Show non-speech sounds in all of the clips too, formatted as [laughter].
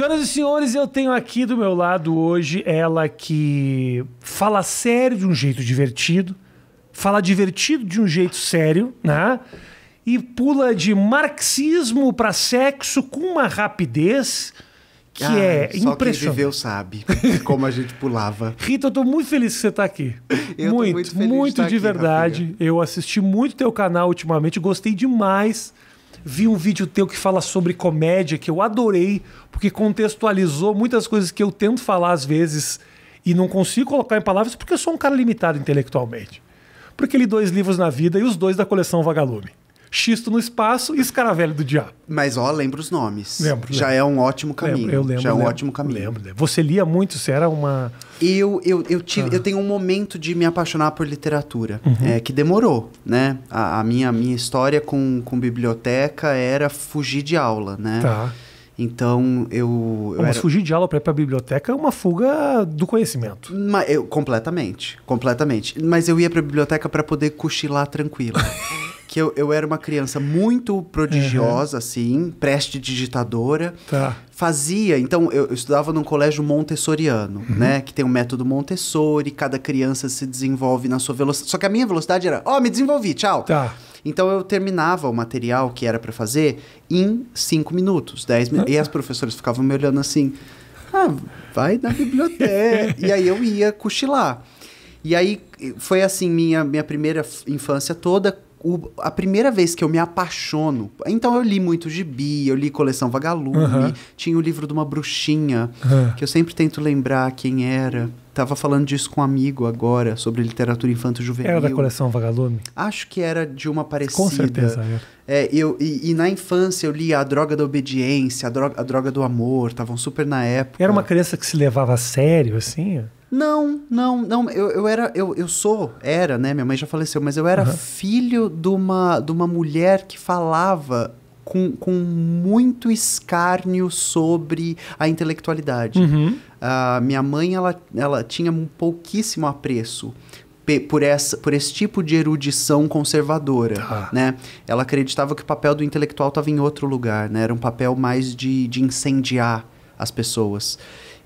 Senhoras e senhores, eu tenho aqui do meu lado hoje ela que fala sério de um jeito divertido, fala divertido de um jeito sério, né? E pula de marxismo para sexo com uma rapidez que ah, é só impressionante. Só quem viveu sabe [laughs] como a gente pulava. Rita, eu tô muito feliz que você tá aqui. [laughs] Eu muito, tô muito feliz muito tá de, de aqui, verdade. Rafinha. Eu assisti muito teu canal ultimamente, gostei demais. Vi um vídeo teu que fala sobre comédia, que eu adorei, porque contextualizou muitas coisas que eu tento falar às vezes e não consigo colocar em palavras porque eu sou um cara limitado intelectualmente. Porque li dois livros na vida e os dois da coleção Vagalume. Xisto no espaço e Escaravelho do Diabo. Mas ó, lembra os nomes. Lembro. Já lembro. é um ótimo caminho. Lembro, eu lembro. Já é um lembro, ótimo caminho. Lembro, lembro. Você lia muito? Você era uma. Eu, eu, eu, tive, ah. eu tenho um momento de me apaixonar por literatura, uhum. é, que demorou, né? A, a, minha, minha história com, com biblioteca era fugir de aula, né? Tá. Então eu. eu Mas era... fugir de aula para ir para a biblioteca é uma fuga do conhecimento. Mas eu, completamente, completamente. Mas eu ia para a biblioteca para poder cochilar tranquilo. [laughs] que eu, eu era uma criança muito prodigiosa, uhum. assim, prestidigitadora. Tá. Fazia, então eu, eu estudava num colégio montessoriano, uhum. né? Que tem um método Montessori, cada criança se desenvolve na sua velocidade. Só que a minha velocidade era, ó, oh, me desenvolvi, tchau. Tá. Então eu terminava o material que era para fazer em cinco minutos, dez minutos. E as [laughs] professoras ficavam me olhando assim: ah, vai na biblioteca. [laughs] e aí eu ia cochilar. E aí foi assim minha, minha primeira infância toda o, a primeira vez que eu me apaixono. Então eu li muito gibi, eu li Coleção Vagalume, tinha o livro de uma bruxinha, que eu sempre tento lembrar quem era. Tava falando disso com um amigo agora, sobre literatura infanto-juvenil. Era da coleção Vagalume? Acho que era de uma parecida. Com certeza era. É, eu, e, e, na infância eu lia A Droga da Obediência, A Droga, a droga do Amor, estavam super na época. Era uma criança que se levava a sério, assim? Não, não, não. Eu, eu era, eu, eu sou, era, né? Minha mãe já faleceu, mas eu era uhum. filho de uma, de uma mulher que falava com, com muito escárnio sobre a intelectualidade. Uhum. Uh, minha mãe, ela, ela tinha um pouquíssimo apreço por, essa, por esse tipo de erudição conservadora, tá. né? Ela acreditava que o papel do intelectual estava em outro lugar, né? Era um papel mais de, de incendiar as pessoas.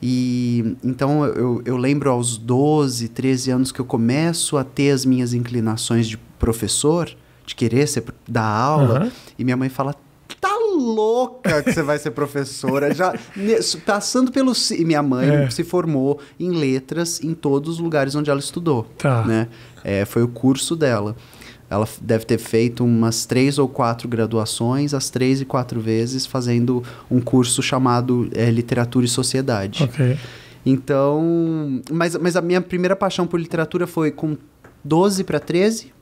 E então eu, eu lembro aos 12, 13 anos que eu começo a ter as minhas inclinações de professor, de querer ser, dar aula, uhum. e minha mãe fala: tá louca que você vai ser professora. Já passando pelo. Minha mãe é. se formou em letras em todos os lugares onde ela estudou. Tá. Né? É, foi o curso dela. Ela deve ter feito umas três ou quatro graduações, as três e quatro vezes, fazendo um curso chamado é, Literatura e Sociedade. Ok. Então, mas, mas a minha primeira paixão por literatura foi com 12 para 13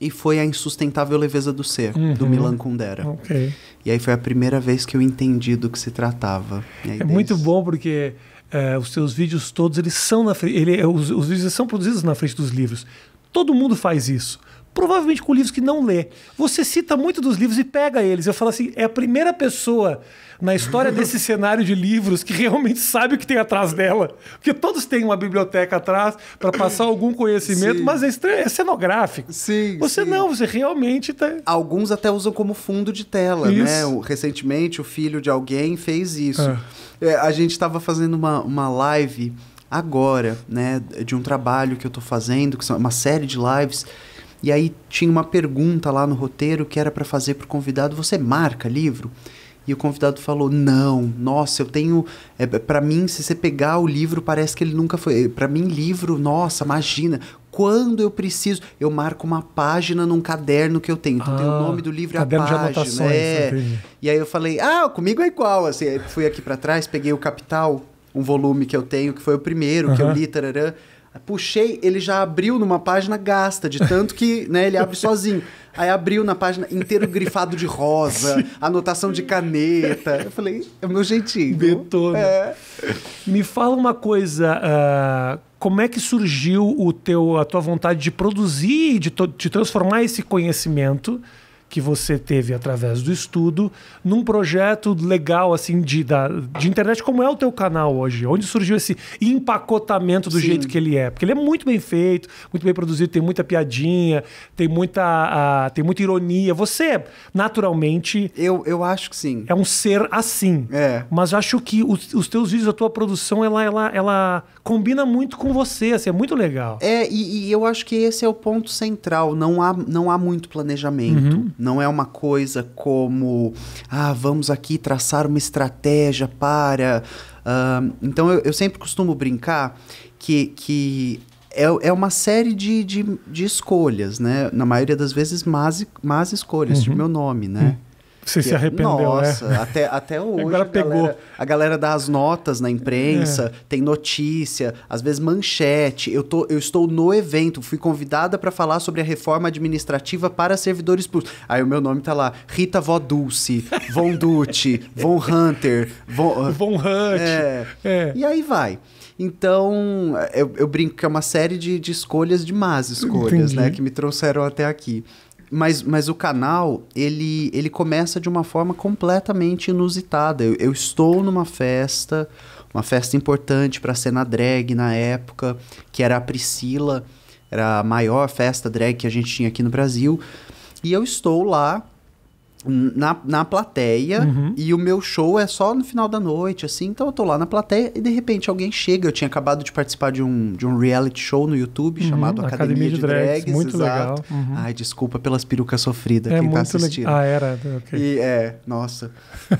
e foi A Insustentável Leveza do Ser, uhum. do Milan Kundera. Okay. E aí foi a primeira vez que eu entendi do que se tratava. é muito bom porque é, os seus vídeos todos, eles são na ele, os, os vídeos são produzidos na frente dos livros. Todo mundo faz isso provavelmente com livros que não lê. Você cita muito dos livros e pega eles. Eu falo assim, é a primeira pessoa na história desse [laughs] cenário de livros que realmente sabe o que tem atrás dela. Porque todos têm uma biblioteca atrás para passar algum conhecimento, sim. mas é, estranho, é cenográfico. Sim, você sim. não, você realmente tá... Alguns até usam como fundo de tela, né? isso. né? O, recentemente, o filho de alguém fez isso. É. É, a gente estava fazendo uma, uma live agora, né? De um trabalho que eu estou fazendo, que são uma série de lives e aí tinha uma pergunta lá no roteiro que era para fazer para o convidado: você marca livro? E o convidado falou: "Não, nossa, eu tenho, é, é para mim, se você pegar o livro, parece que ele nunca foi, é, para mim livro, nossa, imagina, quando eu preciso, eu marco uma página num caderno que eu tenho. Então ah, tem o ah, nome do livro e a página. De anotações, é. E aí eu falei: "Ah, comigo é igual", assim, aí fui aqui para trás, peguei o Capital, um volume que eu tenho, que foi o primeiro, uhum. que eu li, tararã. Puxei, ele já abriu numa página gasta, de tanto que né, ele abre sozinho. Aí abriu na página inteiro grifado de rosa, anotação de caneta. Eu falei, é o meu jeitinho. Detona. É. Me fala uma coisa, uh, como é que surgiu o teu, a tua vontade de produzir, de, de transformar esse conhecimento que você teve através do estudo num projeto legal assim de, da, de internet como é o teu canal hoje onde surgiu esse empacotamento do Sim. jeito que ele é porque ele é muito bem feito muito bem produzido tem muita piadinha tem muita ah, tem muita ironia você naturalmente eu, eu acho que sim é um ser assim é. mas acho que os, os teus vídeos a tua produção ela ela ela combina muito com você, assim, é muito legal. É, e, e, eu acho que esse é o ponto central. Não há, não há muito planejamento. Uhum. Não é uma coisa como, ah, vamos aqui traçar uma estratégia para. Uh, então eu, eu sempre costumo brincar que, que é, é, uma série de, de, de, escolhas, né? Na maioria das vezes, más, más escolhas, uhum. meu nome, né? Uhum. Você se é- arrependeu, é. Nossa, é. até, até [laughs] hoje Agora a, pegou. Galera, a galera dá as notas na imprensa, é. tem notícia, às vezes manchete. Eu, tô, eu estou no evento, fui convidada para falar sobre a reforma administrativa para servidores públicos. Aí o meu nome tá lá, Rita Vó Dulce, Von Dutti, [laughs] Von Hunter, Von... Ah, Von Hunt. É. é. E aí vai. Então, eu, eu, brinco que é uma série de, de escolhas, de más escolhas, né, Entendi. né? Que me trouxeram até aqui. Mas, mas o canal, ele, ele começa de uma forma completamente inusitada. Eu, eu estou numa festa, uma festa importante para a cena drag na época, que era a Priscila, era a maior festa drag que a gente tinha aqui no Brasil. E eu estou lá na, na plateia uhum. e o meu show é só no final da noite, assim. Então eu tô lá na plateia e de repente alguém chega. Eu tinha acabado de participar de um, de um reality show no YouTube uhum, chamado Academia, Academia de, de Drags. Drags muito exato. legal. Uhum. Ai, desculpa pelas perucas sofridas, é quem tá assistindo. Le... Ah, era? Né, okay. E, é, nossa.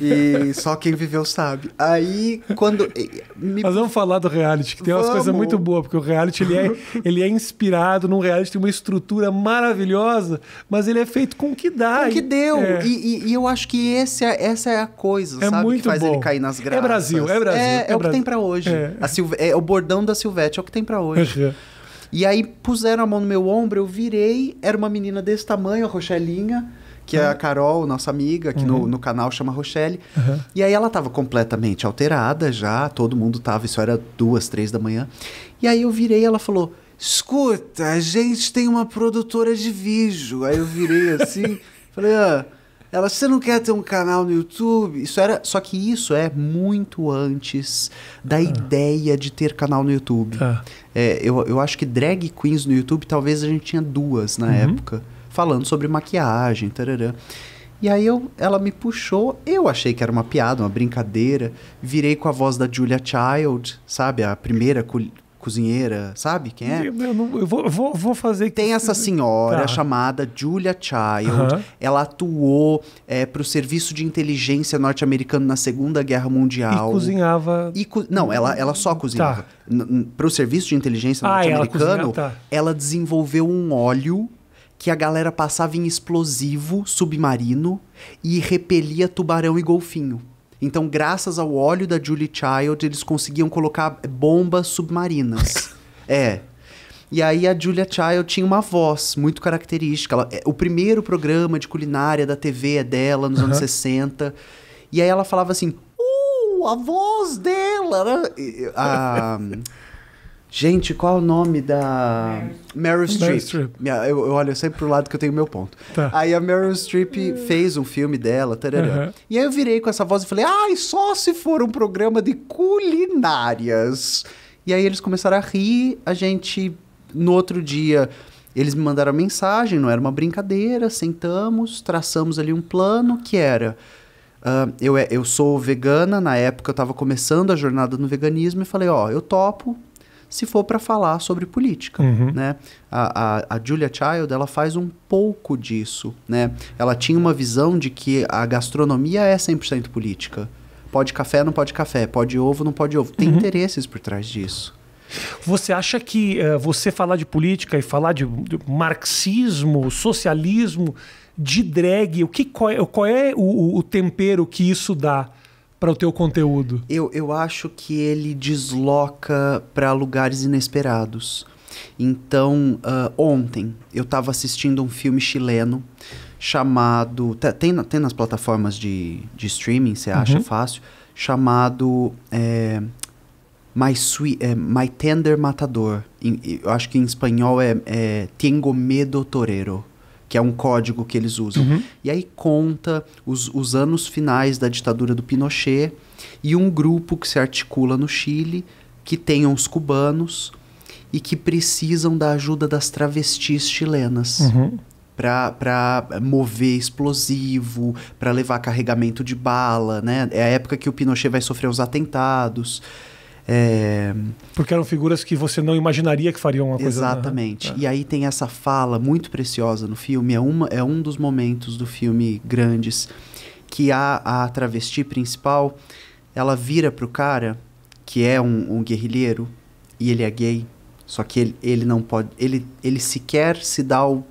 E [laughs] só quem viveu sabe. Aí quando. Me... Mas vamos falar do reality, que tem vamos. umas coisas muito boas, porque o reality ele é, [laughs] ele é inspirado num reality, tem uma estrutura maravilhosa, mas ele é feito com o que dá. Com o que deu. É. E, e, e, eu acho que esse é, essa é a coisa, é sabe? Muito que faz bom. ele cair nas é graças. É Brasil, é Brasil. É, é, é o Brasil. que tem para hoje. É. Silve... É. o bordão da Silvete, é o que tem para hoje. e aí puseram a mão no meu ombro, eu virei, era uma menina desse tamanho, a Rochelinha que é a Carol, nossa amiga, que uhum. no, no, canal chama Rochelle. Uhum. E aí ela tava completamente alterada já, todo mundo tava, isso era duas, três da manhã. E aí eu virei ela falou: Escuta, a gente tem uma produtora de vídeo. Aí eu virei assim, [laughs] falei, ah. Ela, você não quer ter um canal no YouTube? Isso era, só que isso é muito antes da ah. ideia de ter canal no YouTube. Ah. É, eu, eu acho que drag queens no YouTube, talvez a gente tinha duas na uhum. época, falando sobre maquiagem, tararã. E aí eu, ela me puxou, eu achei que era uma piada, uma brincadeira. Virei com a voz da Julia Child, sabe? A primeira cozinheira, sabe quem é? Eu, eu, não, eu vou, vou, vou, fazer... Tem essa senhora tá. chamada Julia Child, uhum. ela atuou é, eh, para o Serviço de Inteligência norte-americano na Segunda Guerra Mundial. E cozinhava... E co... Não, ela, ela só tá. cozinhava. Tá. Para o Serviço de Inteligência ah, norte-americano, ela, tá. ela desenvolveu um óleo que a galera passava em explosivo submarino e repelia tubarão e golfinho. Então, graças ao óleo da Julie Child, eles conseguiam colocar bombas submarinas. [laughs] é. E aí a Julia Child tinha uma voz muito característica. Ela, é, o primeiro programa de culinária da TV é dela, nos uhum. anos 60. E aí ela falava assim, uh, a voz dela, né? A... [laughs] Gente, qual é o nome da. Meryl, Meryl Streep. Eu, eu olho sempre pro lado que eu tenho meu ponto. Tá. Aí a Meryl Streep fez um filme dela, Uhum. E aí eu virei com essa voz e falei: ai, ah, só se for um programa de culinárias. E aí eles começaram a rir, a gente, no outro dia. Eles me mandaram mensagem, não era uma brincadeira, sentamos, traçamos ali um plano que era. Uh, eu, é, eu sou vegana, na época eu estava começando a jornada no veganismo e falei: Ó, eu topo, se for para falar sobre política, uhum. né? A, a, a, Julia Child, ela faz um pouco disso, né? Ela tinha uma visão de que a gastronomia é 100% política. Pode café, não pode café. Pode ovo, não pode ovo. Tem uhum. interesses por trás disso. Você acha que uh, você falar de política e falar de, de marxismo, socialismo, de drag, o que, qual é, qual é o, o tempero que isso dá para o teu conteúdo? Eu, eu acho que ele desloca para lugares inesperados. Então, uh, ontem eu estava assistindo um filme chileno chamado. Tá, tem, tem nas plataformas de, de streaming, você acha uhum. fácil? Chamado é, My, Sweet, é, My Tender Matador. eu acho que em espanhol é, é Tengo Medo Torero que é um código que eles usam. Uhum. E aí conta os, os anos finais da ditadura do Pinochet e um grupo que se articula no Chile, que tem uns cubanos e que precisam da ajuda das travestis chilenas. Uhum. Para mover explosivo, para levar carregamento de bala, né? É a época que o Pinochet vai sofrer os atentados. É... Porque eram figuras que você não imaginaria que fariam uma coisa. Né? Exatamente. É. E aí tem essa fala muito preciosa no filme. É, uma, é um dos momentos do filme grandes que a, a travesti principal ela vira pro cara que é um, um guerrilheiro e ele é gay. Só que ele, ele não pode. Ele, ele sequer se dá o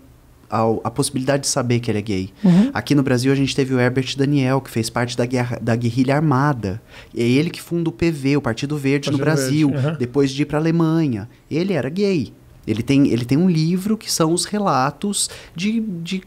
ao, a possibilidade de saber que ele é gay. Uhum. Aqui no Brasil a gente teve o Herbert Daniel, que fez parte da, guerra, da guerrilha armada. É ele que funda o PV, o Partido Verde Partido no Brasil, Verde. Uhum. depois de ir para a Alemanha. Ele era gay. Ele tem, ele tem um livro que são os relatos de, de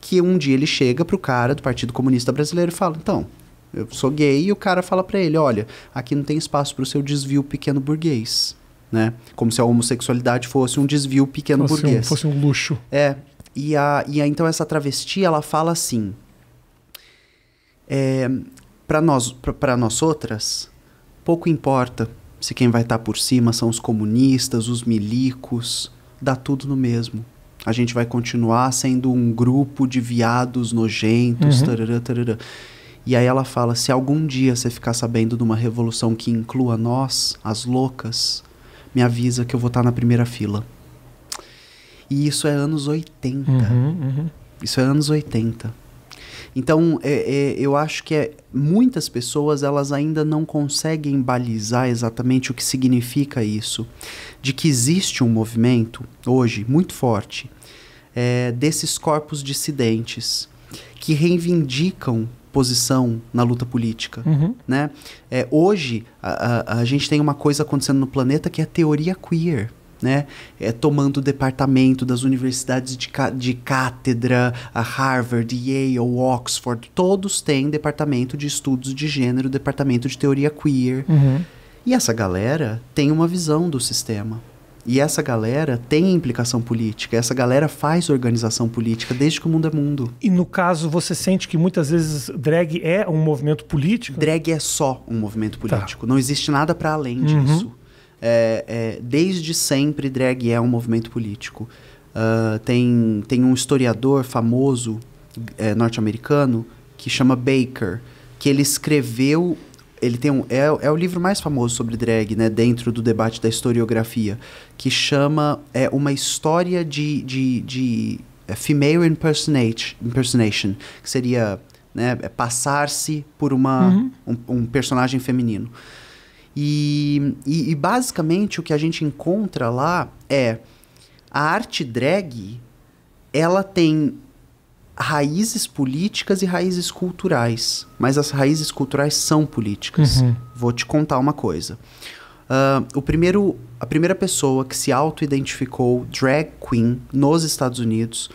que um dia ele chega para o cara do Partido Comunista Brasileiro e fala: então, eu sou gay, e o cara fala para ele: olha, aqui não tem espaço para o seu desvio pequeno burguês. Né? Como se a homossexualidade fosse um desvio pequeno fosse burguês. Um, fosse um luxo. É. E, a, e a, então essa travesti, ela fala assim, é, para nós, para nós outras, pouco importa se quem vai estar tá por cima são os comunistas, os milicos, dá tudo no mesmo. A gente vai continuar sendo um grupo de viados nojentos, uhum. tarará, tarará. E aí ela fala: se algum dia você ficar sabendo de uma revolução que inclua nós, as loucas, me avisa que eu vou estar tá na primeira fila. E isso é anos 80. Uhum, uhum. Isso é anos 80. Então, é, é, eu acho que é, muitas pessoas elas ainda não conseguem balizar exatamente o que significa isso, de que existe um movimento hoje muito forte é, desses corpos dissidentes que reivindicam posição na luta política, uhum. né? É, hoje a, a, a gente tem uma coisa acontecendo no planeta que é a teoria queer né? É, tomando o departamento das universidades de, de cátedra, a Harvard, Yale, Oxford, todos têm departamento de estudos de gênero, departamento de teoria queer. Uhum. E essa galera tem uma visão do sistema. E essa galera tem implicação política, essa galera faz organização política desde que o mundo é mundo. E no caso, você sente que muitas vezes drag é um movimento político? Drag é só um movimento tá. político. Tá. Não existe nada para além uhum. disso é, é, desde sempre drag é um movimento político. Uh, tem, tem um historiador famoso é, norte-americano que chama Baker, que ele escreveu. Ele tem um, é, é o livro mais famoso sobre drag, né, dentro do debate da historiografia, que chama é, Uma História de, de, de é, Female Impersonation, que seria né, é passar-se por uma, uhum. um, um personagem feminino. E, e, e basicamente o que a gente encontra lá é a arte drag, ela tem raízes políticas e raízes culturais, mas as raízes culturais são políticas. Uhum. Vou te contar uma coisa. Uh, o primeiro, a primeira pessoa que se auto-identificou drag queen nos Estados Unidos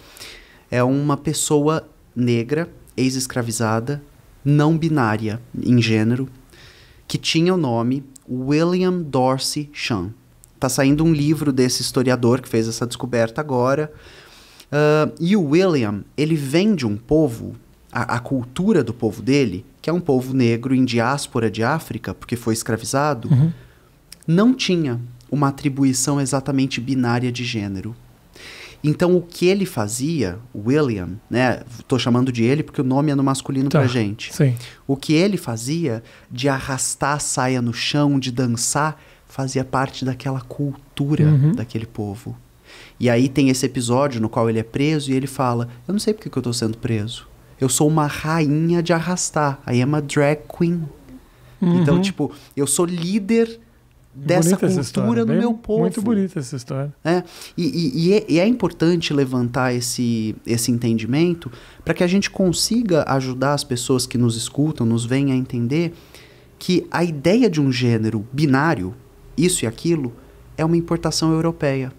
é uma pessoa negra, ex-escravizada, não binária em gênero, que tinha o nome William Dorsey Shan. Está saindo um livro desse historiador que fez essa descoberta agora. Uh, e o William, ele vem de um povo, a, a cultura do povo dele, que é um povo negro em diáspora de África, porque foi escravizado, uhum. não tinha uma atribuição exatamente binária de gênero. Então, o que ele fazia, William, né? Tô chamando de ele porque o nome é no masculino tá, pra gente. Sim. O que ele fazia de arrastar a saia no chão, de dançar, fazia parte daquela cultura uhum. daquele povo. E aí tem esse episódio no qual ele é preso e ele fala: Eu não sei porque que eu tô sendo preso. Eu sou uma rainha de arrastar. Aí é uma drag queen. Uhum. Então, tipo, eu sou líder dessa cultura no bem, meu povo. Muito bonita essa história. É, e, e, e, é, é importante levantar esse, esse entendimento para que a gente consiga ajudar as pessoas que nos escutam, nos veem a entender que a ideia de um gênero binário, isso e aquilo, é uma importação europeia.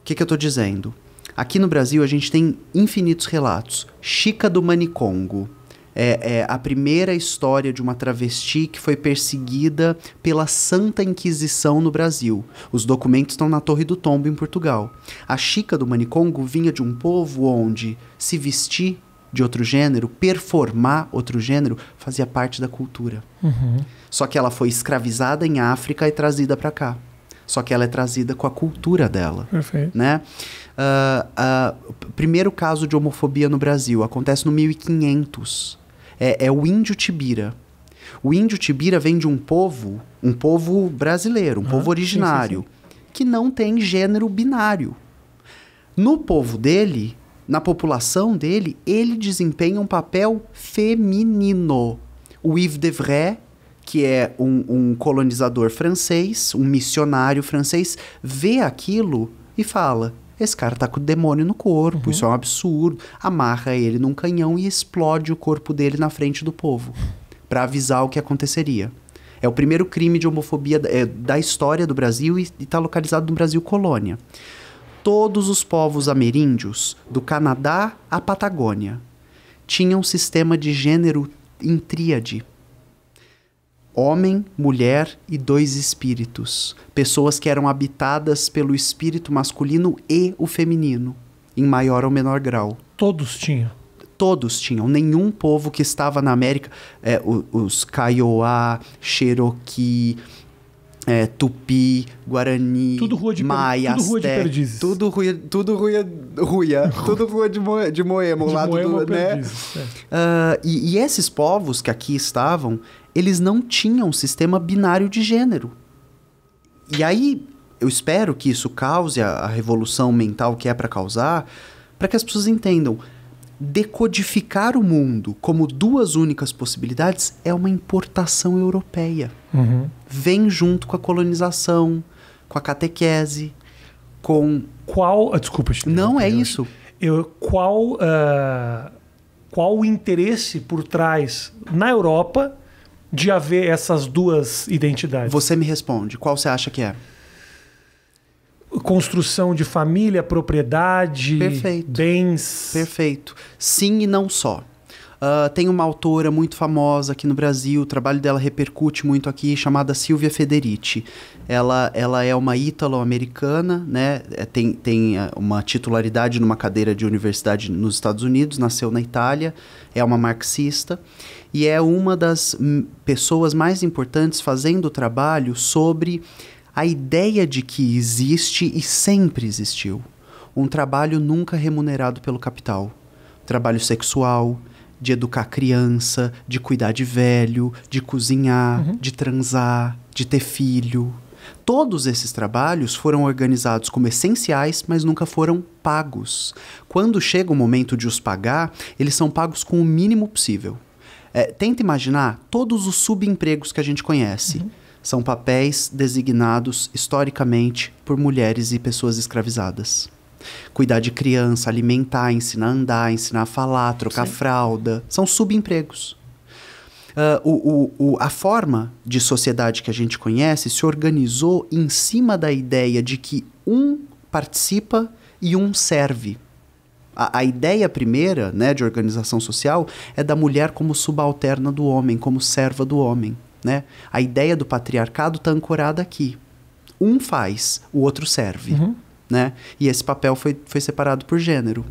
O que, que eu estou dizendo? Aqui no Brasil a gente tem infinitos relatos. Chica do Manicongo é, é, a primeira história de uma travesti que foi perseguida pela Santa Inquisição no Brasil. Os documentos estão na Torre do Tombo, em Portugal. A Chica do Manicongo vinha de um povo onde se vestir de outro gênero, performar outro gênero, fazia parte da cultura. Uhum. Só que ela foi escravizada em África e trazida para cá. Só que ela é trazida com a cultura dela. Perfeito. Né? Uh, uh, primeiro caso de homofobia no Brasil acontece no 1500 é, é o índio tibira. O índio tibira vem de um povo, um povo brasileiro, um ah, povo originário, sim, sim, sim. que não tem gênero binário. No povo dele, na população dele, ele desempenha um papel feminino. O Yves Devray, que é um, um colonizador francês, um missionário francês, vê aquilo e fala: esse cara tá com o demônio no corpo, uhum. isso é um uhum. absurdo. Amarra ele num canhão e explode o corpo dele na frente do povo, para avisar o que aconteceria. É o primeiro crime de homofobia da, é, da história do Brasil e está localizado no Brasil colônia. Todos os povos ameríndios, do Canadá à Patagônia, tinham um sistema de gênero em tríade homem, mulher e dois espíritos, pessoas que eram habitadas pelo espírito masculino e o feminino, em maior ou menor grau. Todos tinham. Todos tinham. Nenhum povo que estava na América, é, os, Kaiowá, Cherokee, é, Tupi, Guarani, tudo rua de Maia, tudo rua de Perdizes. Tudo rua, tudo ruia, [laughs] ruia. tudo rua de, Moe, de Moemo, de lá do, né? Perdizes, é. uh, e, e esses povos que aqui estavam, eles não tinham um sistema binário de gênero. E aí eu espero que isso cause a, a revolução mental que é para causar, para que as pessoas entendam. Decodificar o mundo como duas únicas possibilidades é uma importação europeia. Uhum. Vem junto com a colonização, com a catequese, com. Qual. Ah, desculpa, Não é isso. Eu, qual. Uh, qual o interesse por trás na Europa de haver essas duas identidades? Você me responde. Qual você acha que é? Construção de família, propriedade, Perfeito. bens. Perfeito. Sim e não só. Uh, tem uma autora muito famosa aqui no Brasil, o trabalho dela repercute muito aqui, chamada Silvia Federici. Ela, ela é uma ítalo-americana, né? É, tem, tem ah, uma titularidade numa cadeira de universidade nos Estados Unidos, nasceu na Itália, é uma marxista e é uma das pessoas mais importantes fazendo o trabalho sobre a ideia de que existe e sempre existiu um trabalho nunca remunerado pelo capital. Trabalho sexual, de educar criança, de cuidar de velho, de cozinhar, uhum. de transar, de ter filho. Todos esses trabalhos foram organizados como essenciais, mas nunca foram pagos. Quando chega o momento de os pagar, eles são pagos com o mínimo possível. É, tenta imaginar todos os subempregos que a gente conhece. Uhum. São papéis designados historicamente por mulheres e pessoas escravizadas. Cuidar de criança, alimentar, ensinar a andar, ensinar a falar, trocar Sim. fralda. São subempregos. Uh, o, o, o, a forma de sociedade que a gente conhece se organizou em cima da ideia de que um participa e um serve. A, a, ideia primeira né, de organização social é da mulher como subalterna do homem, como serva do homem. Né? A ideia do patriarcado está ancorada aqui. Um faz, o outro serve. Uhum. Né? E esse papel foi, foi separado por gênero.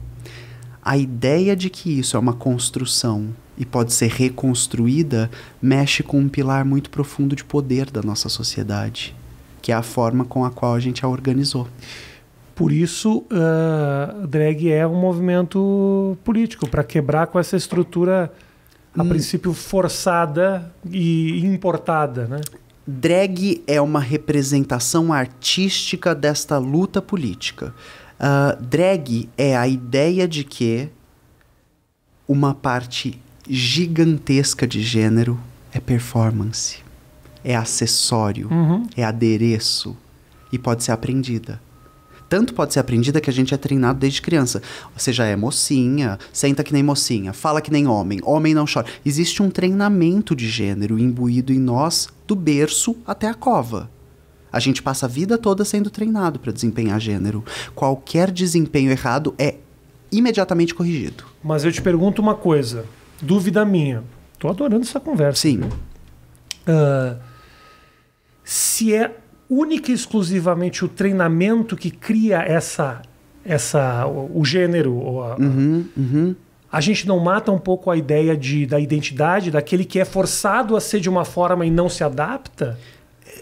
A ideia de que isso é uma construção e pode ser reconstruída mexe com um pilar muito profundo de poder da nossa sociedade, que é a forma com a qual a gente a organizou. Por isso, uh, drag é um movimento político para quebrar com essa estrutura a hum. princípio forçada e importada, né? Drag é uma representação artística desta luta política. Uh, drag é a ideia de que uma parte gigantesca de gênero é performance, é acessório, uhum. é adereço e pode ser aprendida tanto pode ser aprendida que a gente é treinado desde criança. Você já é mocinha, senta que nem mocinha, fala que nem homem, homem não chora. Existe um treinamento de gênero imbuído em nós do berço até a cova. A gente passa a vida toda sendo treinado para desempenhar gênero. Qualquer desempenho errado é imediatamente corrigido. Mas eu te pergunto uma coisa, dúvida minha. Tô adorando essa conversa. Sim. Uh, se é única e exclusivamente o treinamento que cria essa, essa o, o gênero. A, uhum, uhum. a gente não mata um pouco a ideia de, da identidade, daquele que é forçado a ser de uma forma e não se adapta?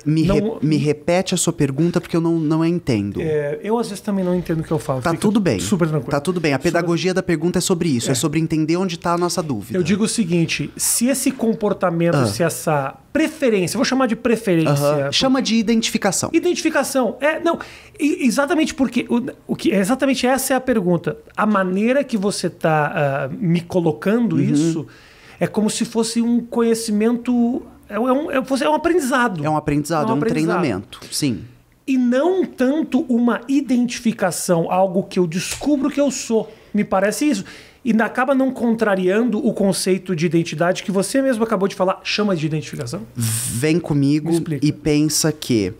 Me, não, re, me repete a sua pergunta porque eu não, não a entendo. É, eu às vezes também não entendo o que eu falo. Tá Fica tudo bem. Super tranquilo. Tá tudo bem. A pedagogia da pergunta é sobre isso, é. é sobre entender onde está a nossa dúvida. Eu digo o seguinte: se esse comportamento, ah. se essa preferência, vou chamar de preferência. Uh -huh. Chama de identificação. Identificação. É, não. Exatamente porque. O, o que, é exatamente essa é a pergunta. A maneira que você está uh, ah, me colocando uhum. isso é como se fosse um conhecimento é um, é, é, é um aprendizado. É um aprendizado, é um, é um aprendizado. treinamento, sim. E não tanto uma identificação, algo que eu descubro que eu sou. Me parece isso. E acaba não contrariando o conceito de identidade que você mesmo acabou de falar, chama de identificação? Vem comigo e pensa que, uh,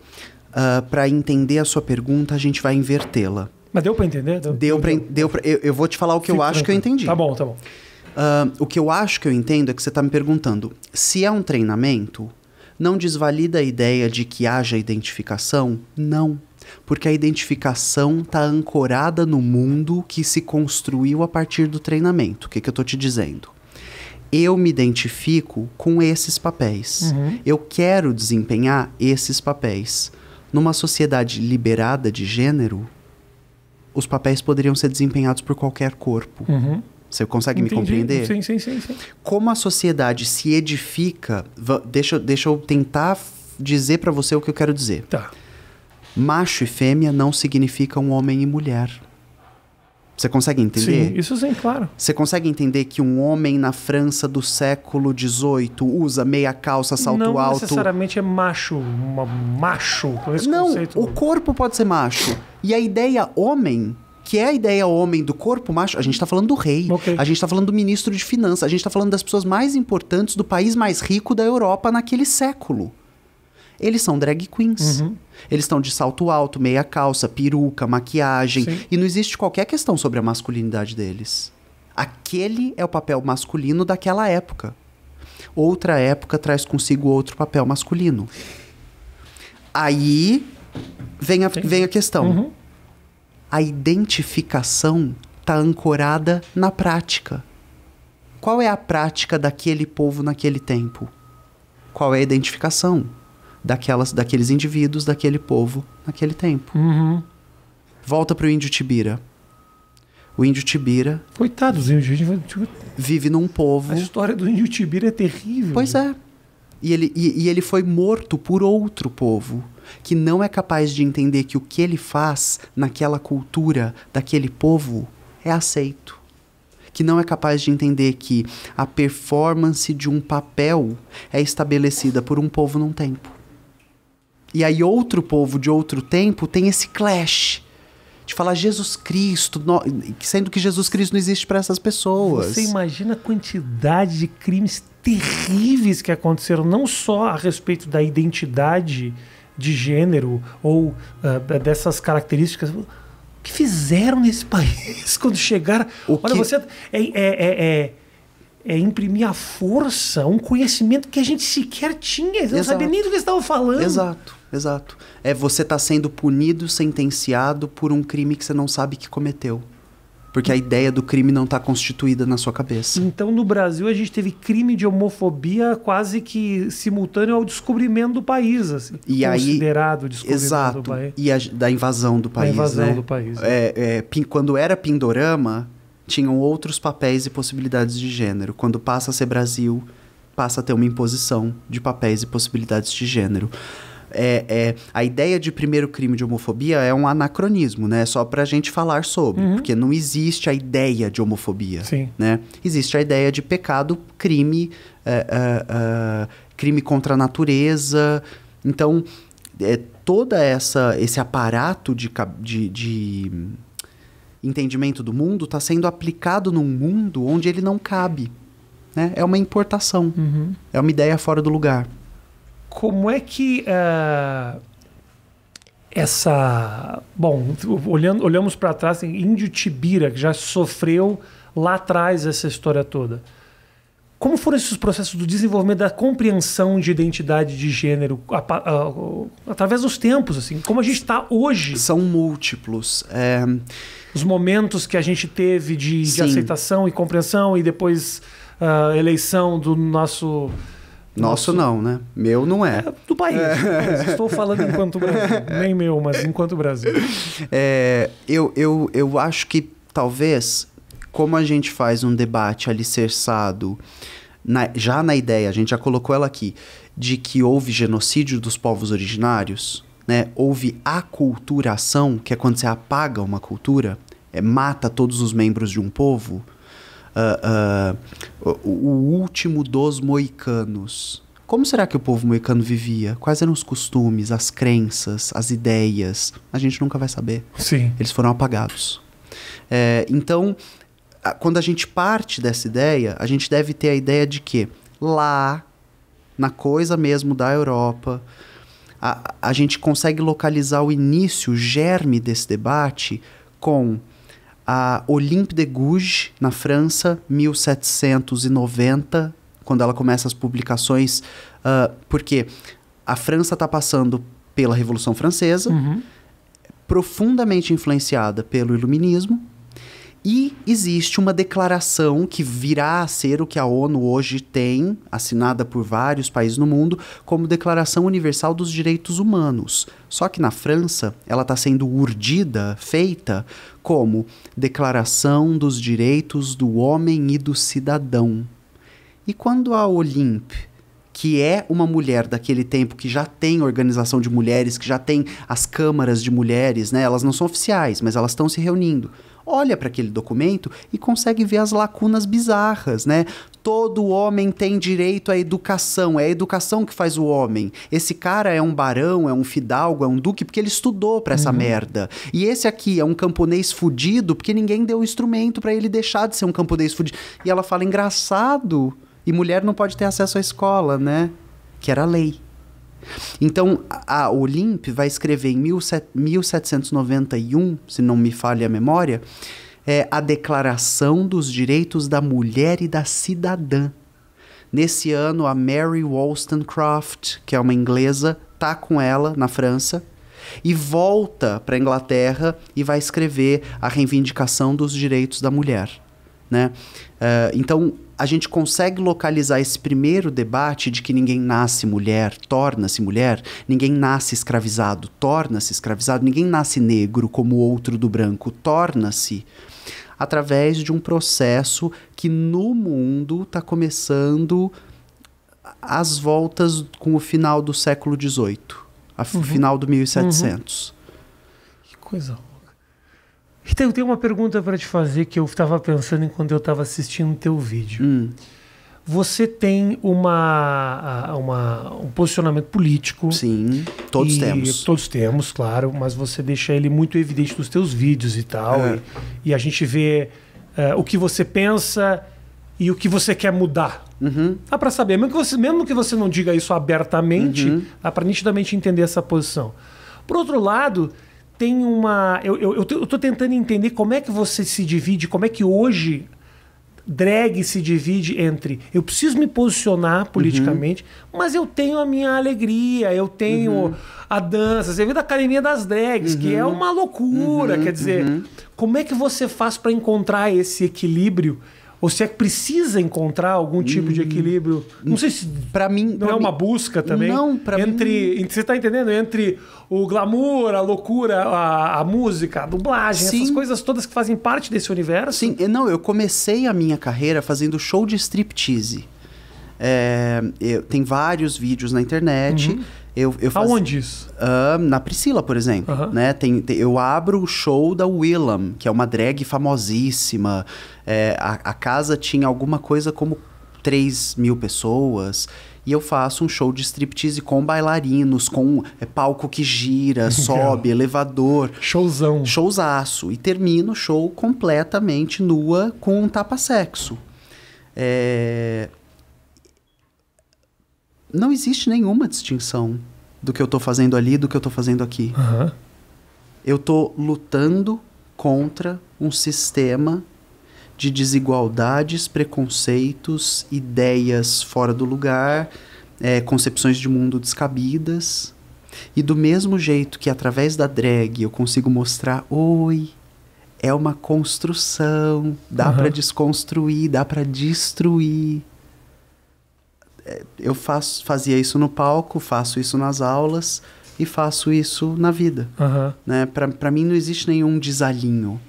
ah, para entender a sua pergunta, a gente vai invertê-la. Mas deu para entender? Deu, deu para. Deu eu, eu, vou te falar o que Fico eu acho tranquilo. que eu entendi. Tá bom, tá bom o que eu acho que eu entendo é que você está me perguntando se é um treinamento, não desvalida a ideia de que haja identificação? Não. Porque a identificação está ancorada no mundo que se construiu a partir do treinamento. O que, que eu estou te dizendo? eu me identifico com esses papéis. Uhum. Eu quero desempenhar esses papéis. Numa sociedade liberada de gênero, os papéis poderiam ser desempenhados por qualquer corpo. Uhum. Você consegue Entendi. me compreender? Sim, sim, sim, sim. Como a sociedade se edifica, deixa, deixa eu tentar dizer para você o que eu quero dizer. Tá. Macho e fêmea não significam homem e mulher. Você consegue entender? Sim, isso sim, claro. Você consegue entender que um homem na França do século XVIII usa meia calça, salto não alto? Não necessariamente é macho, macho. Esse não, conceito... o corpo pode ser macho. E a ideia homem que é a ideia homem do corpo macho, a gente está falando do rei, okay. a gente está falando do ministro de finanças, a gente está falando das pessoas mais importantes do país mais rico da Europa naquele século. Eles são drag queens. Uhum. Eles estão de salto alto, meia calça, peruca, maquiagem. Sim. E não existe qualquer questão sobre a masculinidade deles. Aquele é o papel masculino daquela época. Outra época traz consigo outro papel masculino. Aí vem a, vem a questão. Uhum a identificação está ancorada na prática. Qual é a prática daquele povo naquele tempo? Qual é a identificação daquelas, daqueles indivíduos, daquele povo naquele tempo? Uhum. Volta para o índio Tibira. O índio Tibira. Coitado índio Tibira. Vive num povo. A história do índio Tibira é terrível. Pois né? é. E ele, e, e ele foi morto por outro povo que não é capaz de entender que o que ele faz naquela cultura daquele povo é aceito. Que não é capaz de entender que a performance de um papel é estabelecida por um povo num tempo. E aí, outro povo de outro tempo tem esse clash de falar Jesus Cristo, sendo que Jesus Cristo não existe para essas pessoas. Você imagina a quantidade de crimes terríveis que aconteceram, não só a respeito da identidade de gênero ou uh, dessas características. O que fizeram nesse [laughs] país quando chegaram? O Olha, que... você. É, é, é, é, é imprimir a força, um conhecimento que a gente sequer tinha. Eu não sabia nem do que estavam falando. Exato, exato. É você está sendo punido, sentenciado por um crime que você não sabe que cometeu. Porque a ideia do crime não está constituída na sua cabeça. Então, no Brasil, a gente teve crime de homofobia quase que simultâneo ao descobrimento do país, assim. E considerado aí, descobrimento exato, do país. E a, da invasão do país. Da invasão né? do país. É, é, é quando era Pindorama, tinham outros papéis e possibilidades de gênero. Quando passa a ser Brasil, passa a ter uma imposição de papéis e possibilidades de gênero é, é, a ideia de primeiro crime de homofobia é um anacronismo, né? Só pra gente falar sobre, uhum. porque não existe a ideia de homofobia, Sim. né? Existe a ideia de pecado, crime, é, é, é, crime contra a natureza. Então, é, toda essa esse aparato de, de, de entendimento do mundo está sendo aplicado num mundo onde ele não cabe. Né? É uma importação. Uhum. É uma ideia fora do lugar como é que uh, essa. Bom, olhando, olhamos para trás, tem Índio Tibira, que já sofreu lá atrás essa história toda. Como foram esses processos do desenvolvimento da compreensão de identidade de gênero a, a, a, através dos tempos, assim? Como a gente está hoje? São múltiplos. É... Os momentos que a gente teve de, de aceitação e compreensão e depois a uh, eleição do nosso nosso, Nosso não, né? Meu não é. é do país. É. Estou falando enquanto Brasil. [laughs] É. Nem meu, mas enquanto Brasil. É, eu, eu, eu acho que talvez, como a gente faz um debate alicerçado, na, já na ideia, a gente já colocou ela aqui, de que houve genocídio dos povos originários, né? houve aculturação, que é quando você apaga uma cultura, é, mata todos os membros de um povo uh, uh, o, último dos moicanos. Como será que o povo moicano vivia? Quais eram os costumes, as crenças, as ideias? A gente nunca vai saber. Sim. Eles foram apagados. É, então, a, quando a gente parte dessa ideia, a gente deve ter a ideia de que lá, na coisa mesmo da Europa, a, a gente consegue localizar o início, o germe desse debate com a Olympe de Gouges, na França, 1790, quando ela começa as publicações, uh, porque a França está passando pela Revolução Francesa, uhum. profundamente influenciada pelo Iluminismo, e existe uma declaração que virá a ser o que a ONU hoje tem, assinada por vários países no mundo, como Declaração Universal dos Direitos Humanos. Só que na França, ela está sendo urdida, feita, como Declaração dos Direitos do Homem e do Cidadão. E quando a Olympe que é uma mulher daquele tempo, que já tem organização de mulheres, que já tem as câmaras de mulheres, né? Elas não são oficiais, mas elas estão se reunindo olha para aquele documento e consegue ver as lacunas bizarras, né? Todo homem tem direito à educação, é a educação que faz o homem. Esse cara é um barão, é um fidalgo, é um duque porque ele estudou para essa uhum. merda. E esse aqui é um camponês fudido porque ninguém deu o instrumento para ele deixar de ser um camponês fudido. E ela fala engraçado. E mulher não pode ter acesso à escola, né? Que era a lei. Então, a Olimp vai escrever em 1791, se não me falha a memória, é, a Declaração dos Direitos da Mulher e da Cidadã. Nesse ano, a Mary Wollstonecraft, que é uma inglesa, tá com ela na França e volta para a Inglaterra e vai escrever a reivindicação dos direitos da mulher. Né? Uh, então, a gente consegue localizar esse primeiro debate de que ninguém nasce mulher, torna-se mulher, ninguém nasce escravizado, torna-se escravizado, ninguém nasce negro como outro do branco, torna-se através de um processo que no mundo está começando às voltas com o final do século XVIII, o uhum. final do 1700. Uhum. Que coisa Rita, então, eu tenho uma pergunta para te fazer que eu estava pensando enquanto eu estava assistindo o teu vídeo. Hum. Você tem uma, uma, um posicionamento político. Sim, todos e, temos. Todos temos, claro, mas você deixa ele muito evidente nos teus vídeos e tal. É. E, e, a gente vê uh, o que você pensa e o que você quer mudar. Uhum. Dá para saber, mesmo que, você, mesmo que você não diga isso abertamente, uhum. dá para nitidamente entender essa posição. Por outro lado, tem uma. Eu, eu, eu, tô tentando entender como é que você se divide, como é que hoje drag se divide entre eu preciso me posicionar uhum. politicamente, uhum. mas eu tenho a minha alegria, eu tenho uhum. a dança. Você viu da academia das drags, uhum. que é uhum. uma loucura. Uhum, quer dizer, como é que você faz para encontrar esse equilíbrio? Ou se é que precisa encontrar algum tipo de hum. equilíbrio? Não sei se para mim não é mim, uma busca também. Não, para entre mim... você está entendendo entre o glamour, a loucura, a, a música, a dublagem, Sim. essas coisas todas que fazem parte desse universo. Sim, não, eu comecei a minha carreira fazendo show de striptease. É, eu, tem vários vídeos na internet. Uhum. Eu, eu Aonde isso? Uh, na Priscila, por exemplo. Uhum. Né? Tem, tem, eu abro o show da Willam, que é uma drag famosíssima. É, a, a, casa tinha alguma coisa como 3 mil pessoas. E eu faço um show de striptease com bailarinos, com é, palco que gira, [laughs] sobe, elevador. Showzão. Showzaço. E termino o show completamente nua com um tapa-sexo. É, não existe nenhuma distinção do que eu estou fazendo ali do que eu estou fazendo aqui. Uhum. Eu estou lutando contra um sistema de desigualdades, preconceitos, ideias fora do lugar, é, concepções de mundo descabidas. E do mesmo jeito que através da drag eu consigo mostrar, oi, é uma construção, dá uhum. para desconstruir, dá para destruir eu faço, fazia isso no palco, faço isso nas aulas e faço isso na vida. Uhum. Né? Para mim não existe nenhum desalinho.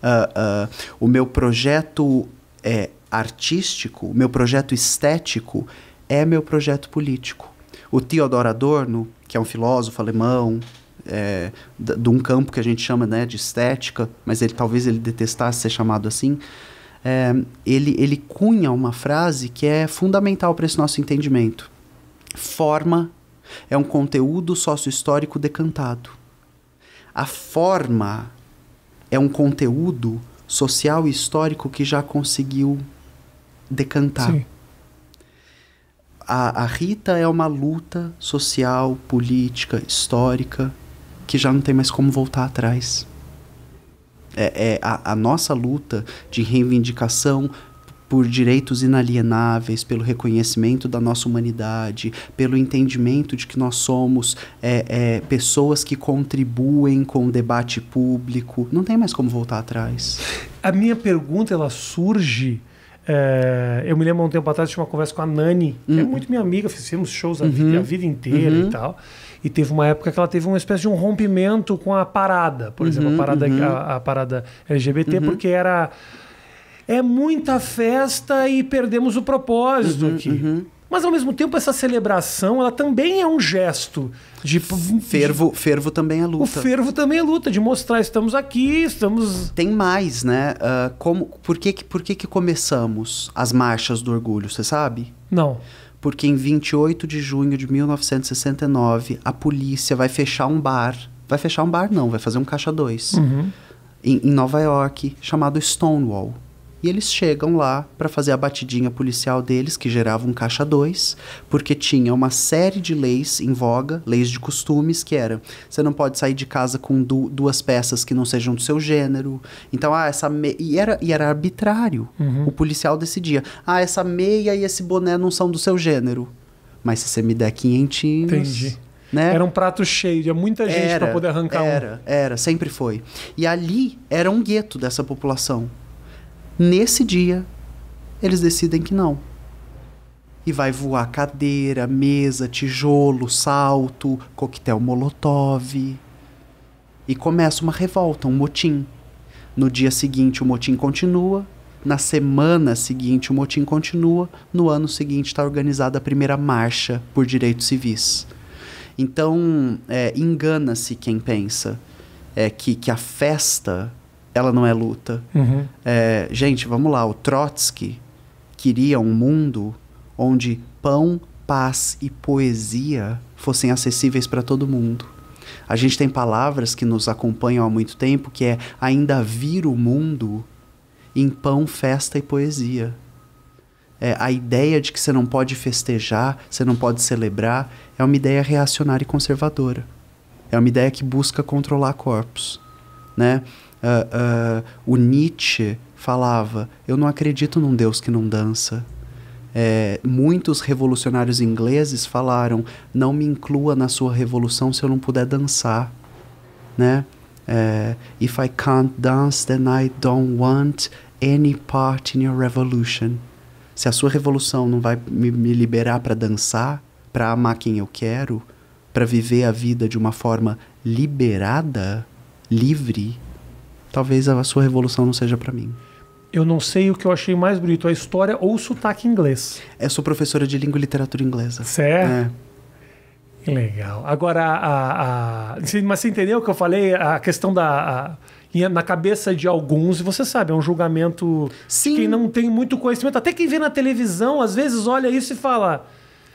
Uh, uh, o meu projeto é artístico, o meu projeto estético é meu projeto político. O Theodor Adorno, que é um filósofo alemão, é, de um campo que a gente chama né, de estética, mas ele talvez ele detestasse ser chamado assim, é, ele, ele cunha uma frase que é fundamental para esse nosso entendimento. Forma é um conteúdo sócio-histórico decantado. A forma é um conteúdo social e histórico que já conseguiu decantar. Sim. A, a, Rita é uma luta social, política, histórica, que já não tem mais como voltar atrás é, é a, a nossa luta de reivindicação por direitos inalienáveis, pelo reconhecimento da nossa humanidade, pelo entendimento de que nós somos é, é, pessoas que contribuem com o debate público. Não tem mais como voltar atrás. A minha pergunta ela surge. É, eu me lembro há um tempo atrás de uma conversa com a Nani, que é uhum. é muito minha amiga, fizemos shows a, uhum. vida, a vida inteira uhum. e tal. E teve uma época que ela teve uma espécie de um rompimento com a parada, por uhum, exemplo, a parada, uhum. a, a, parada LGBT, uhum. porque era. É muita festa e perdemos o propósito uhum, aqui. Uhum. Mas ao mesmo tempo essa celebração, ela também é um gesto de fervo, de... fervo também é luta. O fervo também é luta de mostrar estamos aqui, estamos Tem mais, né? Uh, como por que que por que que começamos as marchas do orgulho, você sabe? Não porque em 28 de junho de 1969 a polícia vai fechar um bar. Vai fechar um bar, não, vai fazer um caixa 2 uhum. em, em Nova York, chamado Stonewall. E eles chegam lá para fazer a batidinha policial deles, que gerava um caixa 2, porque tinha uma série de leis em voga, leis de costumes, que era: você não pode sair de casa com du duas peças que não sejam do seu gênero. Então, ah, essa meia. E era, e era arbitrário. Uhum. O policial decidia: ah, essa meia e esse boné não são do seu gênero. Mas se você me der quinhentinhos. Entendi. Né? Era um prato cheio, tinha muita gente para poder arrancar era, um. Era, era, sempre foi. E ali era um gueto dessa população. Nesse dia, eles decidem que não. E vai voar cadeira, mesa, tijolo, salto, coquetel molotov. E começa uma revolta, um motim. No dia seguinte, o motim continua. Na semana seguinte, o motim continua. No ano seguinte, está organizada a primeira marcha por direitos civis. Então, é, engana-se quem pensa é, que, que a festa ela não é luta. Uhum. É, gente, vamos lá, o Trotsky queria um mundo onde pão, paz e poesia fossem acessíveis para todo mundo. A gente tem palavras que nos acompanham há muito tempo, que é ainda vir o mundo em pão, festa e poesia. É, a ideia de que você não pode festejar, você não pode celebrar, é uma ideia reacionária e conservadora. É uma ideia que busca controlar corpos, né? Uh, uh, o Nietzsche falava: Eu não acredito num Deus que não dança. É, muitos revolucionários ingleses falaram: Não me inclua na sua revolução se eu não puder dançar. Né? É, If I can't dance, then I don't want any part in your revolution. Se a sua revolução não vai me, me liberar para dançar, para amar quem eu quero, para viver a vida de uma forma liberada, livre, talvez a sua revolução não seja para mim. Eu não sei o que eu achei mais bonito, a história ou o sotaque inglês. Eu é, sou professora de língua e literatura inglesa. Certo. É? é. Que legal. Agora, a, a, mas você entendeu o que eu falei? A questão da. A, na cabeça de alguns, você sabe, é um julgamento. Sim. Quem não tem muito conhecimento, até quem vê na televisão, às vezes olha isso e fala.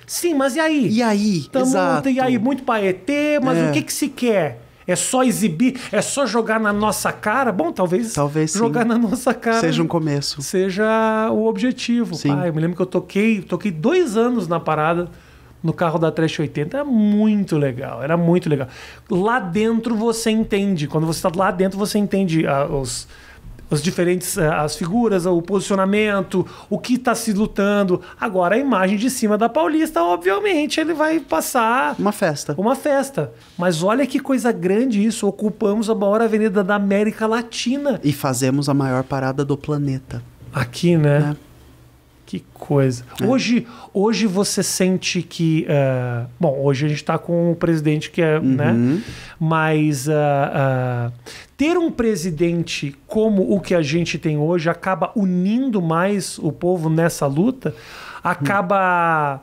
Sim, mas e aí? E aí? Tamo, exato. E aí, muito paetê, mas é. o que, que se quer? É só exibir, é só jogar na nossa cara. Bom, talvez, talvez jogar sim. na nossa cara seja um começo, seja o objetivo. Sim. Ah, eu me lembro que eu toquei, toquei dois anos na parada no carro da Trash 80. Era muito legal, era muito legal. Lá dentro você entende, quando você está lá dentro você entende ah, os as diferentes eh, as figuras, o posicionamento, o que está se lutando. Agora, a imagem de cima da Paulista, obviamente, ele vai passar. Uma festa. Uma festa. Mas olha que coisa grande isso. Ocupamos a maior avenida da América Latina. E fazemos a maior parada do planeta. Aqui, né? É. Que coisa. É. Hoje, hoje você sente que. Uh, bom, hoje a gente está com um presidente que é. Uhum. Né? Mas uh, uh, ter um presidente como o que a gente tem hoje acaba unindo mais o povo nessa luta, acaba.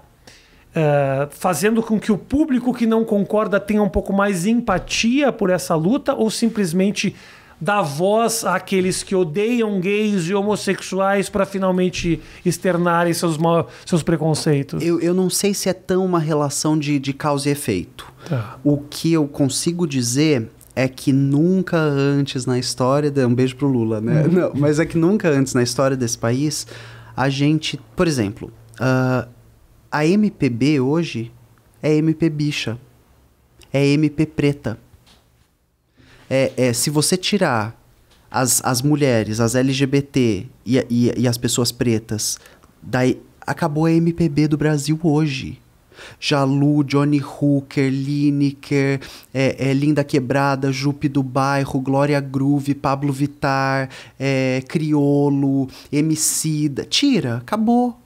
Uh, fazendo com que o público que não concorda tenha um pouco mais empatia por essa luta ou simplesmente dar voz àqueles que odeiam gays e homossexuais para finalmente externarem seus, seus preconceitos? Eu, eu não sei se é tão uma relação de, de causa e efeito. Tá. O que eu consigo dizer é que nunca antes na história. Um beijo pro Lula, né? Uhum. Não, mas é que nunca antes na história desse país a gente. Por exemplo, uh, a MPB hoje é MP bicha, é MP preta é, é se você tirar as, as mulheres, as LGBT e, e, e as pessoas pretas, daí acabou a MPB do Brasil hoje. Jalu, Johnny Hooker, Lineker, é, é, Linda Quebrada, Jupe do Bairro, Glória Groove, Pablo Vitar, é, Criolo, Emicida. Tira, acabou.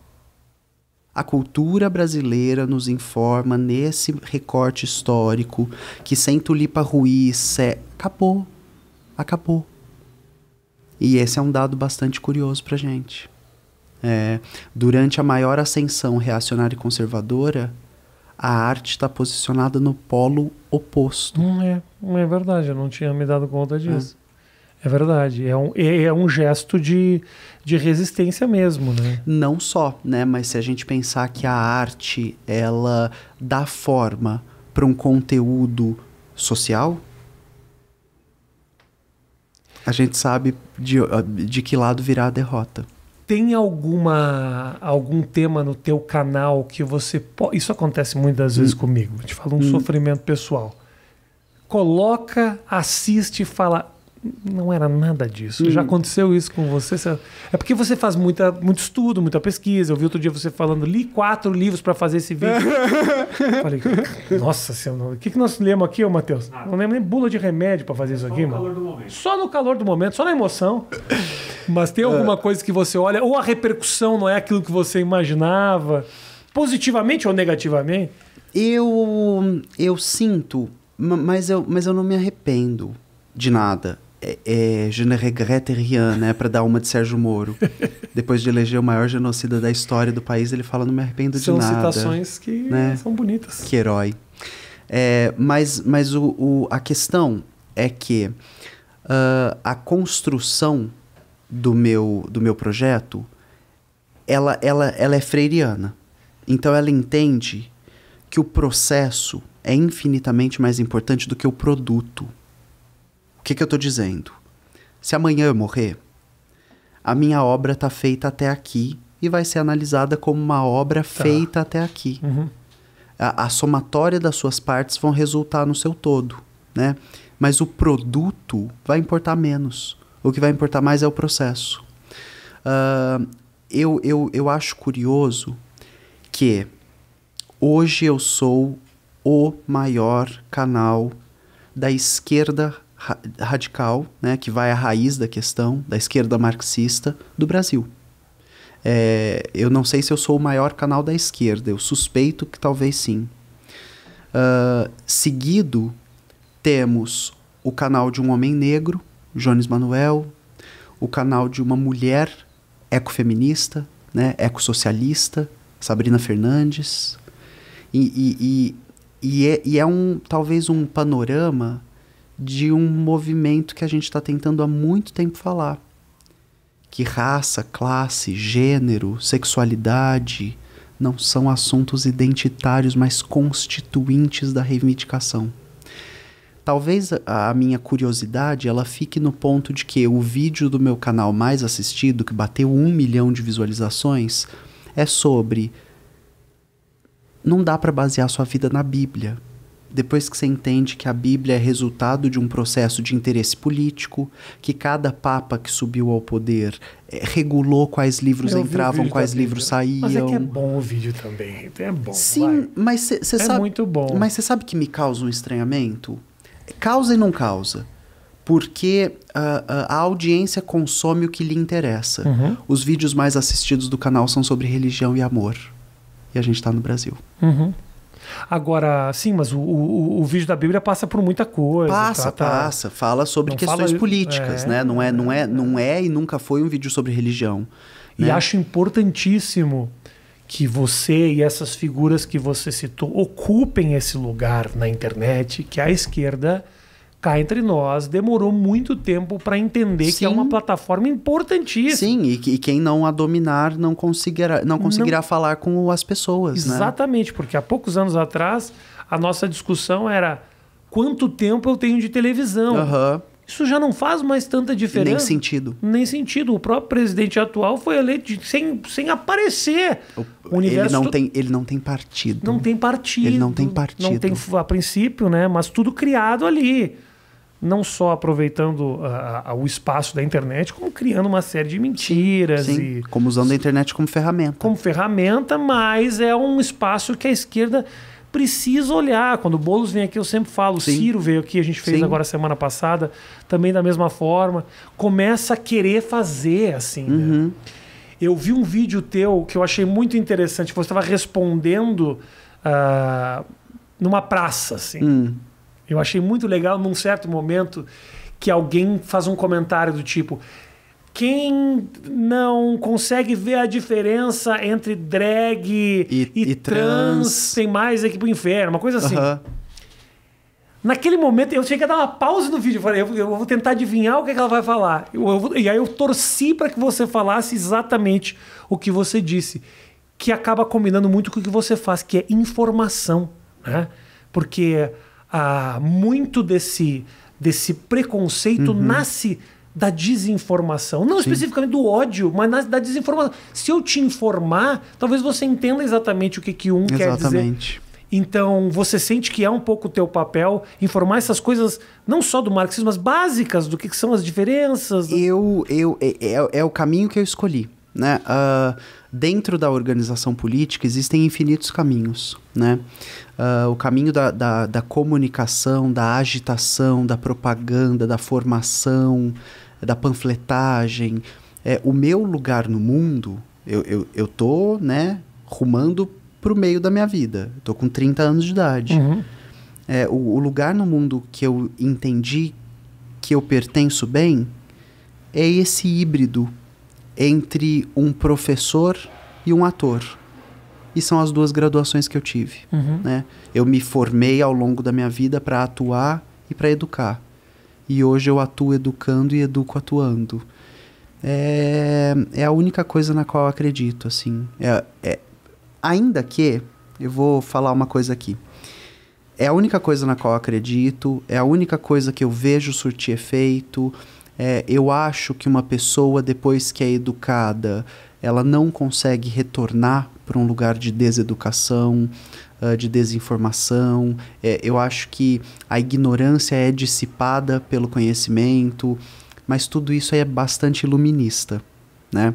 A cultura brasileira nos informa nesse recorte histórico que sem Tulipa Ruiz é... acabou, acabou. E esse é um dado bastante curioso para gente. É, durante a maior ascensão reacionária e conservadora, a arte está posicionada no polo oposto. Hum, é, hum, é verdade, eu não tinha me dado conta é. disso. É, é verdade, é um, é, é um gesto de de resistência mesmo, né? Não só, né? Mas se a gente pensar que a arte ela dá forma para um conteúdo social, a gente sabe de, ah, de que lado virá a derrota. Tem alguma algum tema no teu canal que você pode... Isso acontece muitas hum. vezes hum. comigo. Eu te falo um hum. sofrimento pessoal. Coloca, assiste e fala não era nada disso. Hum. Já aconteceu isso com você? É porque você faz muita, muito estudo, muita pesquisa. Eu vi outro dia você falando, li quatro livros para fazer esse vídeo. [laughs] Falei, nossa senhora, o que, que nós lemos aqui, Matheus? Não lembro nem bula de remédio para fazer é isso aqui, mano. Só no calor do momento, só na emoção. Mas tem é. alguma coisa que você olha, ou a repercussão não é aquilo que você imaginava, positivamente ou negativamente? Eu, eu sinto, mas eu, mas eu não me arrependo de nada é, é je ne regrette rien, né? Para dar uma de Sérgio Moro. [laughs] Depois de eleger o maior genocida da história do país, ele fala: não me arrependo são de nada. São citações que né? são bonitas. Que herói. É, mas mas o, o, a questão é que uh, a construção do meu, do meu projeto ela, ela, ela é freiriana. Então ela entende que o processo é infinitamente mais importante do que o produto que, que eu estou dizendo? Se amanhã eu morrer, a minha obra está feita até aqui e vai ser analisada como uma obra tá. feita até aqui. Uhum. A, a, somatória das suas partes vão resultar no seu todo, né? Mas o produto vai importar menos. O que vai importar mais é o processo. Uh, eu, eu, eu acho curioso que hoje eu sou o maior canal da esquerda ra radical, né, que vai à raiz da questão da esquerda marxista do Brasil. É, eu não sei se eu sou o maior canal da esquerda, eu suspeito que talvez sim. Uh, seguido, temos o canal de um homem negro, Jones Manuel, o canal de uma mulher ecofeminista, né, ecossocialista, Sabrina Fernandes. E, e, e, e, é, e é um talvez um panorama de um movimento que a gente está tentando há muito tempo falar. Que raça, classe, gênero, sexualidade não são assuntos identitários, mas constituintes da reivindicação. Talvez a, a minha curiosidade ela fique no ponto de que o vídeo do meu canal mais assistido, que bateu um milhão de visualizações, é sobre não dá para basear sua vida na Bíblia depois que você entende que a Bíblia é resultado de um processo de interesse político, que cada papa que subiu ao poder eh, regulou quais livros entravam, quais livros saíam. Mas é que é bom o vídeo também, então é bom. Sim, vai. mas você é sabe. muito bom. Mas você sabe que me causa um estranhamento? Causa e não causa. Porque a, ah, ah, a audiência consome o que lhe interessa. Uhum. Os vídeos mais assistidos do canal são sobre religião e amor. E a gente está no Brasil. Uhum. Agora, sim, mas o, o, o vídeo da Bíblia passa por muita coisa. Tá, passa, tá, passa. Fala sobre não questões fala... políticas, é, né? Não é, não é, não é e nunca foi um vídeo sobre religião. E né? acho importantíssimo que você e essas figuras que você citou ocupem esse lugar na internet que a esquerda cá entre nós, demorou muito tempo para entender Sim. que é uma plataforma importantíssima. Sim, e, e, quem não a dominar não conseguirá, não conseguirá não... falar com as pessoas. Né? Exatamente, né? porque há poucos anos atrás a nossa discussão era quanto tempo eu tenho de televisão. Uhum. Isso já não faz mais tanta diferença. Nem sentido. Nem sentido. O próprio presidente atual foi eleito sem, sem aparecer. O, ele, não tu... tem, ele não tem partido. Não tem partido. Ele não tem partido. Não tem a princípio, né? Mas tudo criado ali não só aproveitando a, a, o espaço da internet, como criando uma série de mentiras. Sim, sim. E, como usando a internet como ferramenta. Como ferramenta, mas é um espaço que a esquerda precisa olhar. Quando o Boulos vem aqui, eu sempre falo, Sim. Ciro veio aqui, a gente fez Sim. agora semana passada, também da mesma forma. Começa a querer fazer, assim. Né? Uhum. Né? Eu vi um vídeo teu que eu achei muito interessante. Você estava respondendo uh, numa praça, assim. Hum. Eu achei muito legal num certo momento que alguém faz um comentário do tipo: quem não consegue ver a diferença entre drag e, e, e trans, trans, tem mais é que pro inferno, uma coisa assim. Naquele momento, eu tinha que dar uma pausa no vídeo. Eu falei, eu, eu vou tentar adivinhar o que, é que ela vai falar. Eu, eu, e aí eu torci para que você falasse exatamente o que você disse. Que acaba combinando muito com o que você faz, que é informação. Né? Porque ah, muito desse, desse preconceito uhum. nasce da desinformação. Não Sim. especificamente do ódio, mas na, da desinformação. Se eu te informar, talvez você entenda exatamente o que, que um exatamente. quer dizer. Então, você sente que é um pouco o teu papel informar essas coisas, não só do marxismo, mas básicas, do que, que são as diferenças. Eu, eu é, é, é o caminho que eu escolhi. Né? Uh, dentro da organização política existem infinitos caminhos, né? Uh, o caminho da, da, da, comunicação, da agitação, da propaganda, da formação, da panfletagem. É, o meu lugar no mundo, eu, eu, eu tô, né, rumando pro meio da minha vida. Tô com 30 anos de idade. Uhum. É, o, o lugar no mundo que eu entendi que eu pertenço bem é esse híbrido entre um professor e um ator. E são as duas graduações que eu tive. Uhum. Né? Eu me formei ao longo da minha vida para atuar e para educar. E hoje eu atuo educando e educo atuando. É, é a única coisa na qual eu acredito, assim. É, é, ainda que, eu vou falar uma coisa aqui. É a única coisa na qual eu acredito, é a única coisa que eu vejo surtir efeito, é, eu acho que uma pessoa, depois que é educada, ela não consegue retornar para um lugar de deseducação, uh, de desinformação. É, eu acho que a ignorância é dissipada pelo conhecimento, mas tudo isso é bastante iluminista, né?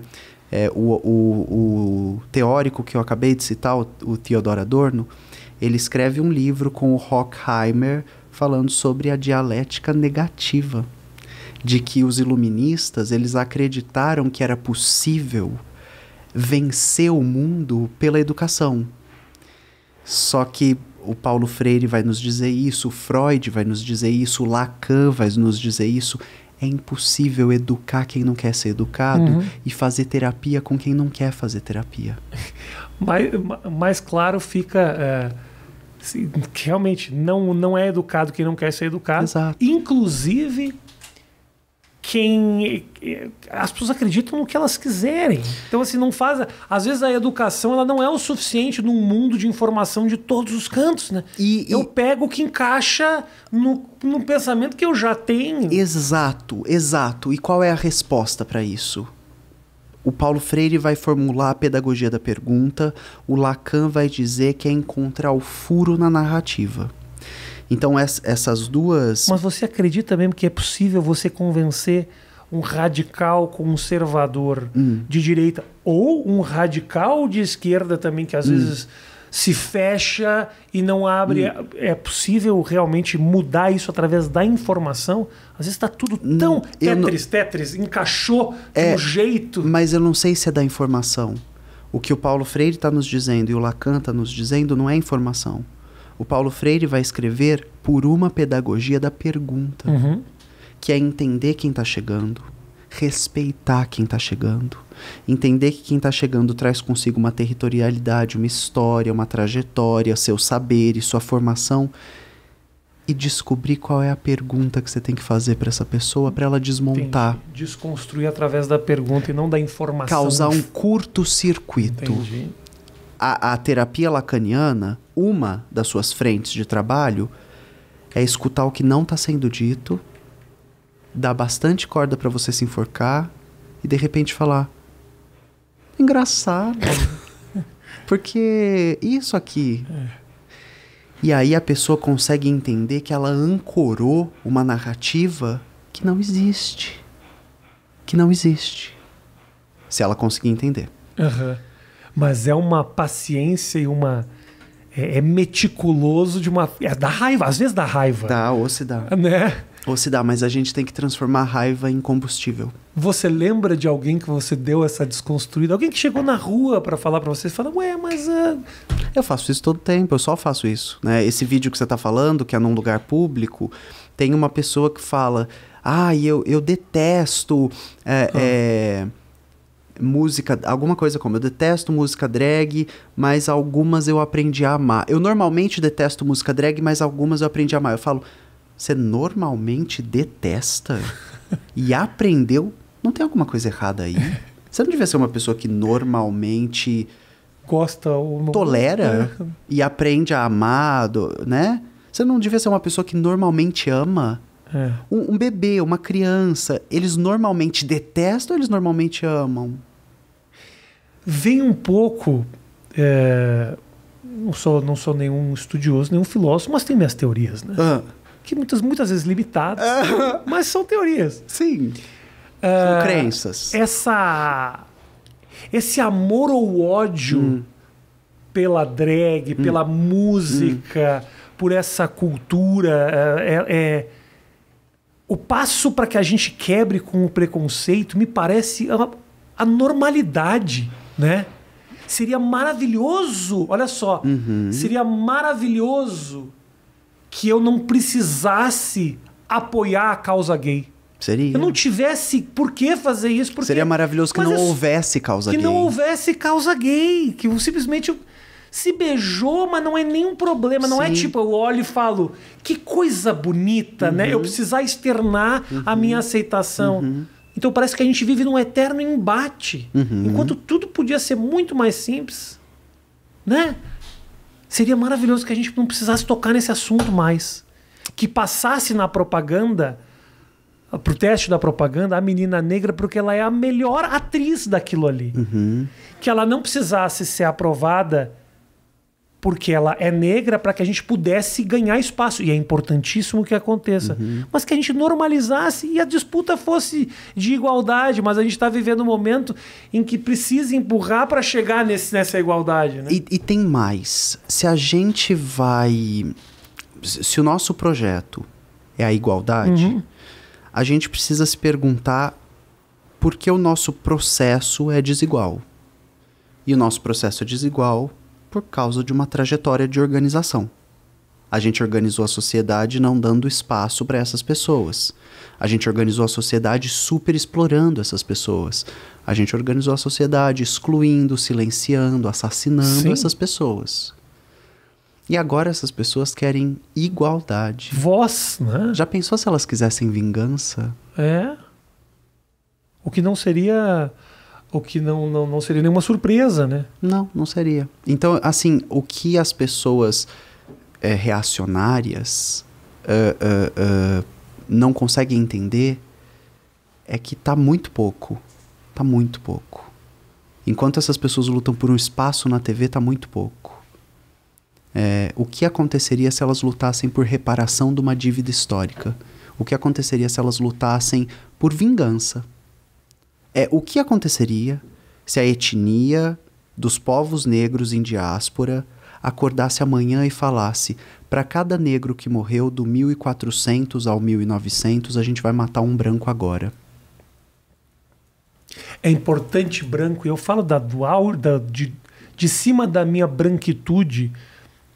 É, o, o, o, teórico que eu acabei de citar, o, o Theodor Adorno, ele escreve um livro com o Hockheimer falando sobre a dialética negativa de que os iluministas eles acreditaram que era possível vencer o mundo pela educação. Só que o Paulo Freire vai nos dizer isso, Freud vai nos dizer isso, Lacan vai nos dizer isso. É impossível educar quem não quer ser educado uhum. e fazer terapia com quem não quer fazer terapia. mais, [laughs] mais claro fica é, se, realmente não, não é educado quem não quer ser educado. Exato. Inclusive quem as pessoas acreditam no que elas quiserem. Então assim não faz, às vezes a educação ela não é o suficiente num mundo de informação de todos os cantos, né? E eu e... pego o que encaixa no, no pensamento que eu já tenho. Exato, exato. E qual é a resposta para isso? O Paulo Freire vai formular a pedagogia da pergunta, o Lacan vai dizer que é encontrar o furo na narrativa. Então essas duas. Mas você acredita mesmo que é possível você convencer um radical conservador hum. de direita ou um radical de esquerda também que às hum. vezes se fecha e não abre. Hum. É, é possível realmente mudar isso através da informação? Às vezes está tudo hum, tão hum, tetris, não... tetris, encaixou é, de um jeito. Mas eu não sei se é da informação. O que o Paulo Freire está nos dizendo e o Lacan está nos dizendo não é informação. O Paulo Freire vai escrever por uma pedagogia da pergunta, uhum. que é entender quem está chegando, respeitar quem está chegando, entender que quem está chegando traz consigo uma territorialidade, uma história, uma trajetória, saber e sua formação e descobrir qual é a pergunta que você tem que fazer para essa pessoa para ela desmontar. Entendi. Desconstruir através da pergunta e não da informação. Causar um curto-circuito a, a terapia lacaniana, uma das suas frentes de trabalho é escutar o que não está sendo dito, dar bastante corda para você se enforcar e de repente falar: engraçado, [laughs] porque isso aqui. É. E aí a pessoa consegue entender que ela ancorou uma narrativa que não existe. Que não existe. Se ela conseguir entender. Uhum mas é uma paciência e uma. É, é, meticuloso de uma. É da raiva, às vezes dá raiva. Dá, ou se dá. Né? Ou se dá, mas a gente tem que transformar a raiva em combustível. Você lembra de alguém que você deu essa desconstruída? Alguém que chegou na rua para falar para você e fala, ué, mas. Uh... Eu faço isso todo tempo, eu só faço isso. Né? Esse vídeo que você tá falando, que é num lugar público, tem uma pessoa que fala. Ah, eu, eu detesto. É, ah. é música, alguma coisa como eu detesto música drag, mas algumas eu aprendi a amar. Eu normalmente detesto música drag, mas algumas eu aprendi a amar. Eu falo, você normalmente detesta e aprendeu? Não tem alguma coisa errada aí? [laughs] Você não devia ser uma pessoa que normalmente gosta ou não tolera é. e aprende a amar, né? Você não devia ser uma pessoa que normalmente ama? É. Um, um, bebê, uma criança, eles normalmente detestam ou eles normalmente amam? vem um pouco. É, não, sou, não sou nenhum estudioso, nenhum filósofo, mas tem minhas teorias, né? Que muitas, muitas vezes limitadas, mas são teorias. Sim. Uh, são crenças. Essa, esse amor ou ódio hum. pela drag, hum. pela música, hum. por essa cultura, é, é, é o passo para que a gente quebre com o preconceito me parece a, a normalidade né? Seria maravilhoso, olha só, uhum. seria maravilhoso que eu não precisasse apoiar a causa gay. Seria. Eu não tivesse por que fazer isso. Porque... Seria maravilhoso que não é... houvesse causa que gay. Que não houvesse causa gay. Que eu simplesmente se beijou, mas não é nenhum problema. Não é Sim. é tipo, eu olho e falo, que coisa bonita, uhum. né? Eu uhum. precisar externar uhum. a minha uhum. aceitação. Uhum. Então parece que a gente vive num eterno embate. Uhum. Enquanto tudo podia ser muito mais simples, né? Seria maravilhoso que a gente não precisasse tocar nesse assunto mais. Que passasse na propaganda, pro teste da propaganda, a menina negra, porque ela é a melhor atriz daquilo ali. Uhum. Que ela não precisasse ser aprovada porque ela é negra para que a gente pudesse ganhar espaço. E é importantíssimo que aconteça. Uhum. Mas que a gente normalizasse e a disputa fosse de igualdade. Mas a gente está vivendo um momento em que precisa empurrar para chegar nesse, nessa igualdade. Né? E, e tem mais. Se a gente vai. Se o nosso projeto é a igualdade, uhum. a gente precisa se perguntar por que o nosso processo é desigual. E o nosso processo é desigual por causa de uma trajetória de organização. A gente organizou a sociedade não dando espaço para essas pessoas. A gente organizou a sociedade super explorando essas pessoas. A gente organizou a sociedade excluindo, silenciando, assassinando Sim. essas pessoas. E agora essas pessoas querem igualdade. Voz, né? Já pensou se elas quisessem vingança? É. O que não seria o que não, não, não seria nenhuma surpresa, né? Não, não seria. Então, assim, o que as pessoas é, reacionárias uh, uh, uh, não conseguem entender é que tá muito pouco. Tá muito pouco. Enquanto essas pessoas lutam por um espaço na TV, tá muito pouco. É, o que aconteceria se elas lutassem por reparação de uma dívida histórica? O que aconteceria se elas lutassem por vingança? é o que aconteceria se a etnia dos povos negros em diáspora acordasse amanhã e falasse: para cada negro que morreu do 1400 ao 1900, a gente vai matar um branco agora. É importante branco, eu falo da, dual da, de, de cima da minha branquitude.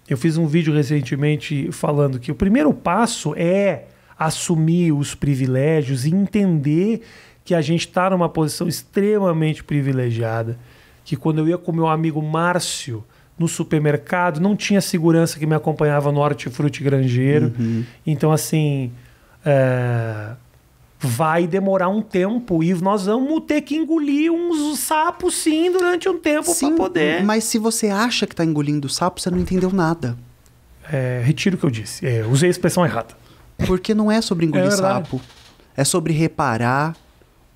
Eu fiz um vídeo recentemente falando que o primeiro passo é assumir os privilégios e entender que a gente está numa posição extremamente privilegiada, que quando eu ia com meu amigo Márcio no supermercado, não tinha segurança que me acompanhava no hortifruti grangeiro. Uhum. Então, assim, é... vai demorar um tempo e nós vamos ter que engolir uns sapos, sim, durante um tempo para poder... Mas se você acha que está engolindo sapo, você não entendeu nada. É, retiro o que eu disse. É, usei a expressão errada. Porque não é sobre engolir é sapo. É sobre reparar,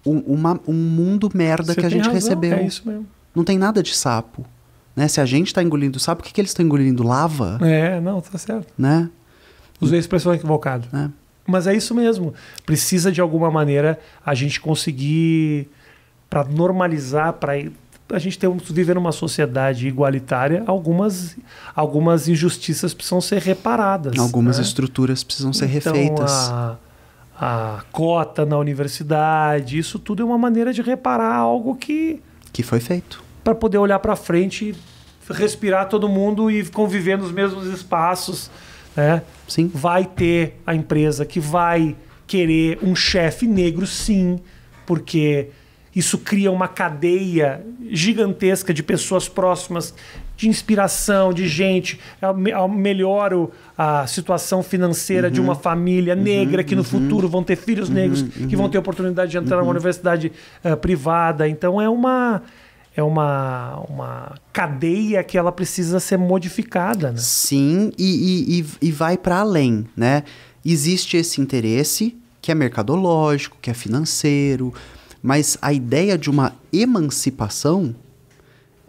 um, uma, um mundo merda Você que a gente razão, recebeu. É isso mesmo. Não tem nada de sapo. Né? Se a gente está engolindo sapo, o que, que eles estão engolindo? Lava? É, não, tá certo. Né? Usei a expressão equivocada. É. Mas é isso mesmo. Precisa, de alguma maneira, a gente conseguir para normalizar, para a gente ter, viver numa sociedade igualitária, algumas, algumas injustiças precisam ser reparadas. Algumas né? estruturas precisam ser então, refeitas. A a cota na universidade, isso tudo é uma maneira de reparar algo que que foi feito para poder olhar para frente, respirar todo mundo e conviver nos mesmos espaços, né? Sim. Vai ter a empresa que vai querer um chefe negro, sim, porque isso cria uma cadeia gigantesca de pessoas próximas de inspiração, de gente, melhoro a situação financeira uhum. de uma família uhum, negra uhum. que no uhum. futuro vão ter filhos negros uhum, que vão ter oportunidade de entrar numa universidade uh, privada. Então é uma é uma, uma cadeia que ela precisa ser modificada, né? Sim, e, e, e vai para além, né? Existe esse interesse que é mercadológico, que é financeiro, mas a ideia de uma emancipação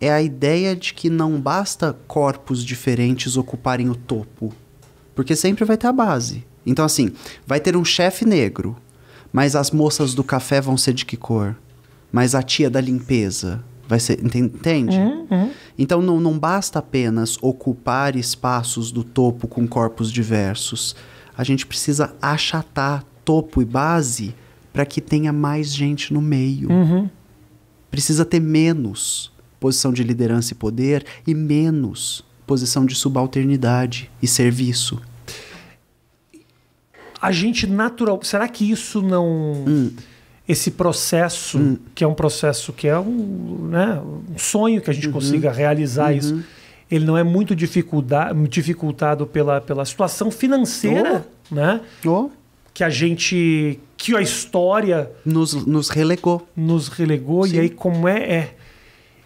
é a ideia de que não basta corpos diferentes ocuparem o topo, porque sempre vai ter a base. Então, assim, vai ter um chefe negro, mas as moças do café vão ser de que cor? Mas a tia da limpeza vai ser. Entende? Uhum. Então, não, não basta apenas ocupar espaços do topo com corpos diversos. A gente precisa achatar topo e base para que tenha mais gente no meio. Uhum. Precisa ter menos posição de liderança e poder, e menos posição de subalternidade e serviço. A gente natural. Será que isso não. Hum. Esse processo, hum. que é um processo que é um, né, um sonho que a gente uhum. consiga realizar uhum. isso, ele não é muito dificultado pela, pela situação financeira, oh. né? Oh. Que a gente. que a história. Nos, nos relegou. Nos relegou, Sim. e aí como é. é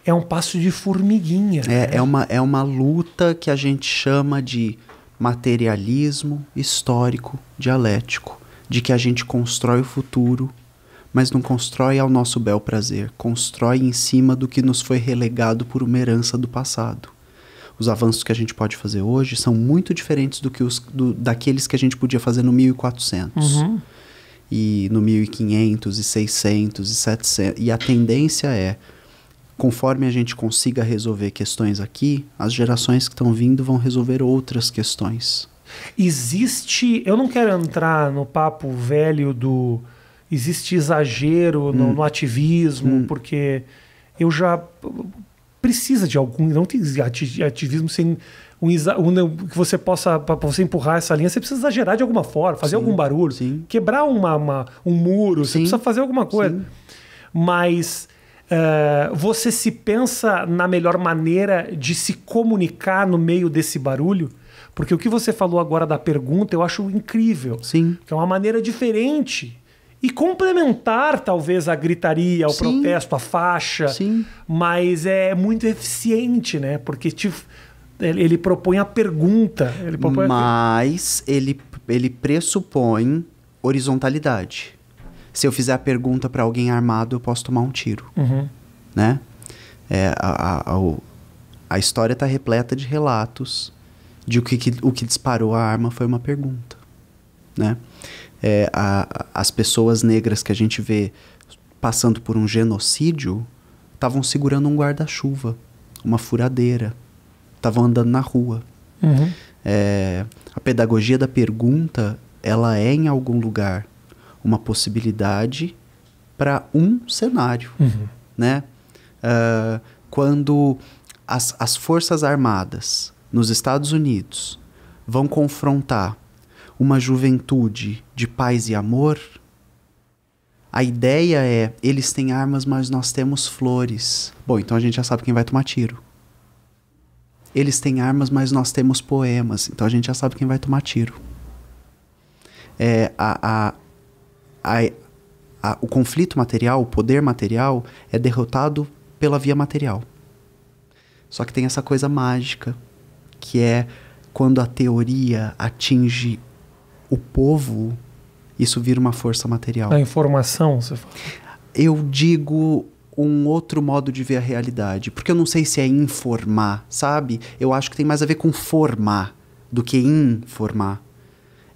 é um passo de formiguinha. É, né? é, uma, é uma luta que a gente chama de materialismo histórico dialético, de que a gente constrói o futuro, mas não constrói ao nosso bel prazer, constrói em cima do que nos foi relegado por uma herança do passado. Os avanços que a gente pode fazer hoje são muito diferentes do que os, do, daqueles que a gente podia fazer no 1400. Uhum. E no 1500, e 600, e 700. E a tendência é conforme a gente consiga resolver questões aqui, as gerações que estão vindo vão resolver outras questões. Existe. Eu não quero entrar no papo velho do. Existe exagero hum. no, ativismo, hum. porque eu já. Precisa de algum. Não tem ativismo sem. Um, um, que você possa para você empurrar essa linha, você precisa exagerar de alguma forma, fazer sim, algum barulho, sim. quebrar uma, uma, um muro, sim, você precisa fazer alguma coisa. Mas eh, você se pensa na melhor maneira de se comunicar no meio desse barulho? Porque o que você falou agora da pergunta eu acho incrível. Sim. Que é uma maneira diferente e complementar talvez a gritaria, o Sim. protesto, a faixa. Sim. Mas é muito eficiente, né? Porque te, ele, ele, propõe a pergunta. Ele propõe mas a... ele, ele pressupõe horizontalidade se eu fizer a pergunta para alguém armado, eu posso tomar um tiro. Uhum. Né? É, a, a, a, a história está repleta de relatos de o que, que, o que disparou a arma foi uma pergunta. Né? É, a, as pessoas negras que a gente vê passando por um genocídio estavam segurando um guarda-chuva, uma furadeira, estavam andando na rua. Uhum. É, a pedagogia da pergunta ela é em algum lugar uma possibilidade para um cenário, uhum. né? Uh, quando as, as forças armadas nos Estados Unidos vão confrontar uma juventude de paz e amor, a ideia é eles têm armas, mas nós temos flores. Bom, então a gente já sabe quem vai tomar tiro. Eles têm armas, mas nós temos poemas. Então a gente já sabe quem vai tomar tiro. É, a, a, a, a, o conflito material, o poder material, é derrotado pela via material. Só que tem essa coisa mágica, que é quando a teoria atinge o povo, isso vira uma força material. A informação, você fala. Eu digo um outro modo de ver a realidade, porque eu não sei se é informar, sabe? Eu acho que tem mais a ver com formar do que informar.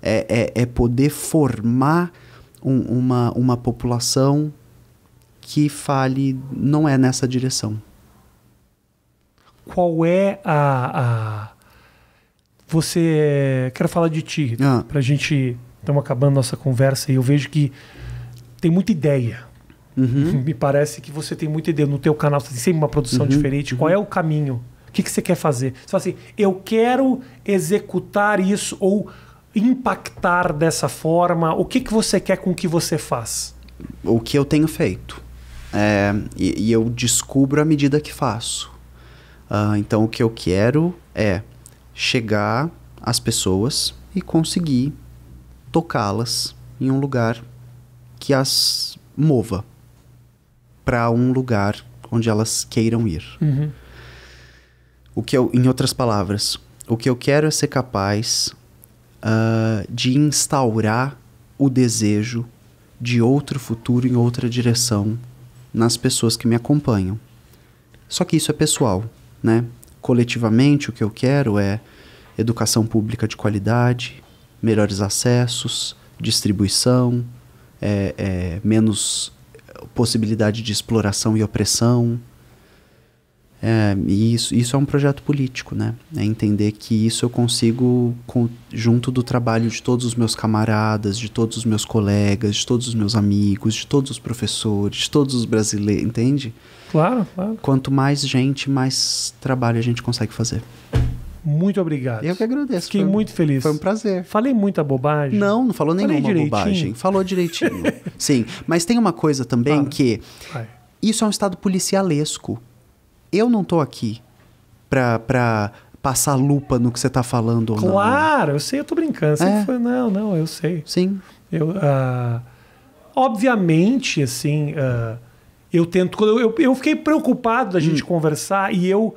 É, é, é poder formar um, uma, uma população que fale não é nessa direção. Qual é a. a... Você. Quero falar de ti, ah. para a gente. Estamos acabando nossa conversa e eu vejo que tem muita ideia. Uhum. Me parece que você tem muita ideia. No teu canal você tem sempre uma produção uhum. diferente. Uhum. Qual é o caminho? O que, que você quer fazer? Você fala assim, eu quero executar isso ou impactar dessa forma? O que, que você quer com que você faz? O que eu tenho feito. É, e, e, eu descubro à medida que faço. Uh, então, o que eu quero é chegar às pessoas e conseguir tocá-las em um lugar que as mova para um lugar onde elas queiram ir. Uhum. O que eu, em outras palavras, o que eu quero é ser capaz uh, de instaurar o desejo de outro futuro em outra direção nas pessoas que me acompanham. Só que isso é pessoal, né? Coletivamente, o que eu quero é educação pública de qualidade, melhores acessos, distribuição, é, é, menos possibilidade de exploração e opressão, é, e isso, isso é um projeto político, né? É entender que isso eu consigo com, junto do trabalho de todos os meus camaradas, de todos os meus colegas, de todos os meus amigos, de todos os professores, de todos os brasileiros, entende? Claro, claro. Quanto mais gente, mais trabalho a gente consegue fazer. Muito obrigado. Eu que agradeço. Fiquei foi, muito feliz. Foi um prazer. Falei muita bobagem. Não, não falou nenhuma bobagem. Falou direitinho. [laughs] Sim, mas tem uma coisa também que Vai. isso é um estado policialesco. Eu não tô aqui pra, pra passar lupa no que você tá falando ou claro, não. Claro, eu sei, eu tô brincando. É. Foi, não, não, eu sei. Sim. Eu, uh, obviamente, assim, uh, eu tento. eu, eu fiquei preocupado da gente hum. conversar e eu,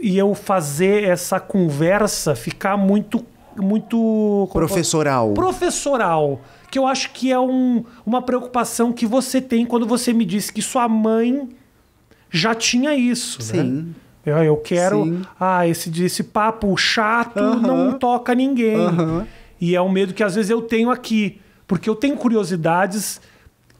e eu fazer essa conversa ficar muito. muito professoral. Professoral. Que eu acho que é um, uma preocupação que você tem quando você me disse que sua mãe já tinha isso, né? Sim. Né? Eu, ah, eu quero. Sim. Ah, esse, esse papo chato uh -huh. não toca ninguém. Uh -huh. E é um medo que às vezes eu tenho aqui. Porque eu tenho curiosidades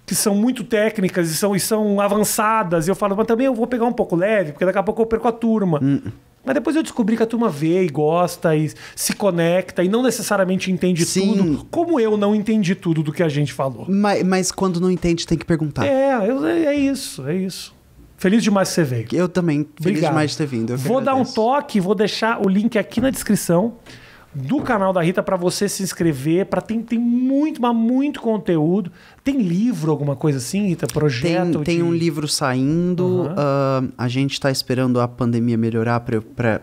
que são muito técnicas e são, e são avançadas. E eu falo, mas também eu vou pegar um pouco leve, porque daqui a pouco eu perco a turma. Uh -uh. Mas depois eu descobri que a turma vê e gosta e se conecta e não necessariamente entende Sim. tudo. Como eu não entendi tudo do que a gente falou. Mas, mas quando não entende, tem que perguntar. É, é, é isso, é isso. Feliz demais que você veio. Eu também. Feliz Obrigado. demais de ter vindo. Eu vou agradeço. dar um toque, vou deixar o link aqui na descrição do canal da Rita para você se inscrever. Para tem, tem muito, mas muito conteúdo. Tem livro, alguma coisa assim, Rita? Projeto? Tem, tem de... um livro saindo. Uhum. Uh, a gente está esperando a pandemia melhorar para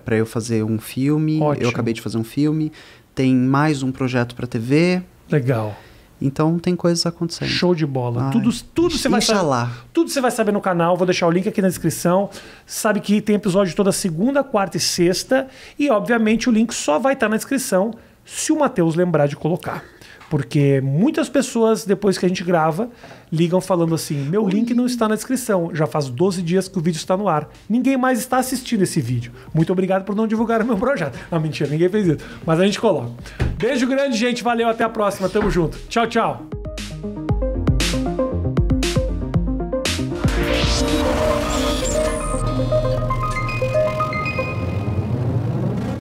eu, eu fazer um filme. Ótimo. Eu acabei de fazer um filme. Tem mais um projeto para TV. Legal. Então tem coisas acontecendo. Show de bola. Ai. Tudo, tudo você vai saber. Tudo você vai saber no canal. Vou deixar o link aqui na descrição. Sabe que tem episódio toda segunda, quarta e sexta. E, obviamente, o link só vai estar tá na descrição se o Matheus lembrar de colocar. Porque muitas pessoas, depois que a gente grava, ligam falando assim: meu link não está na descrição, já faz 12 dias que o vídeo está no ar. Ninguém mais está assistindo esse vídeo. Muito obrigado por não divulgar o meu projeto. Não, ah, mentira, ninguém fez isso. Mas a gente coloca. Beijo grande, gente. Valeu, até a próxima. Tamo junto. Tchau, tchau.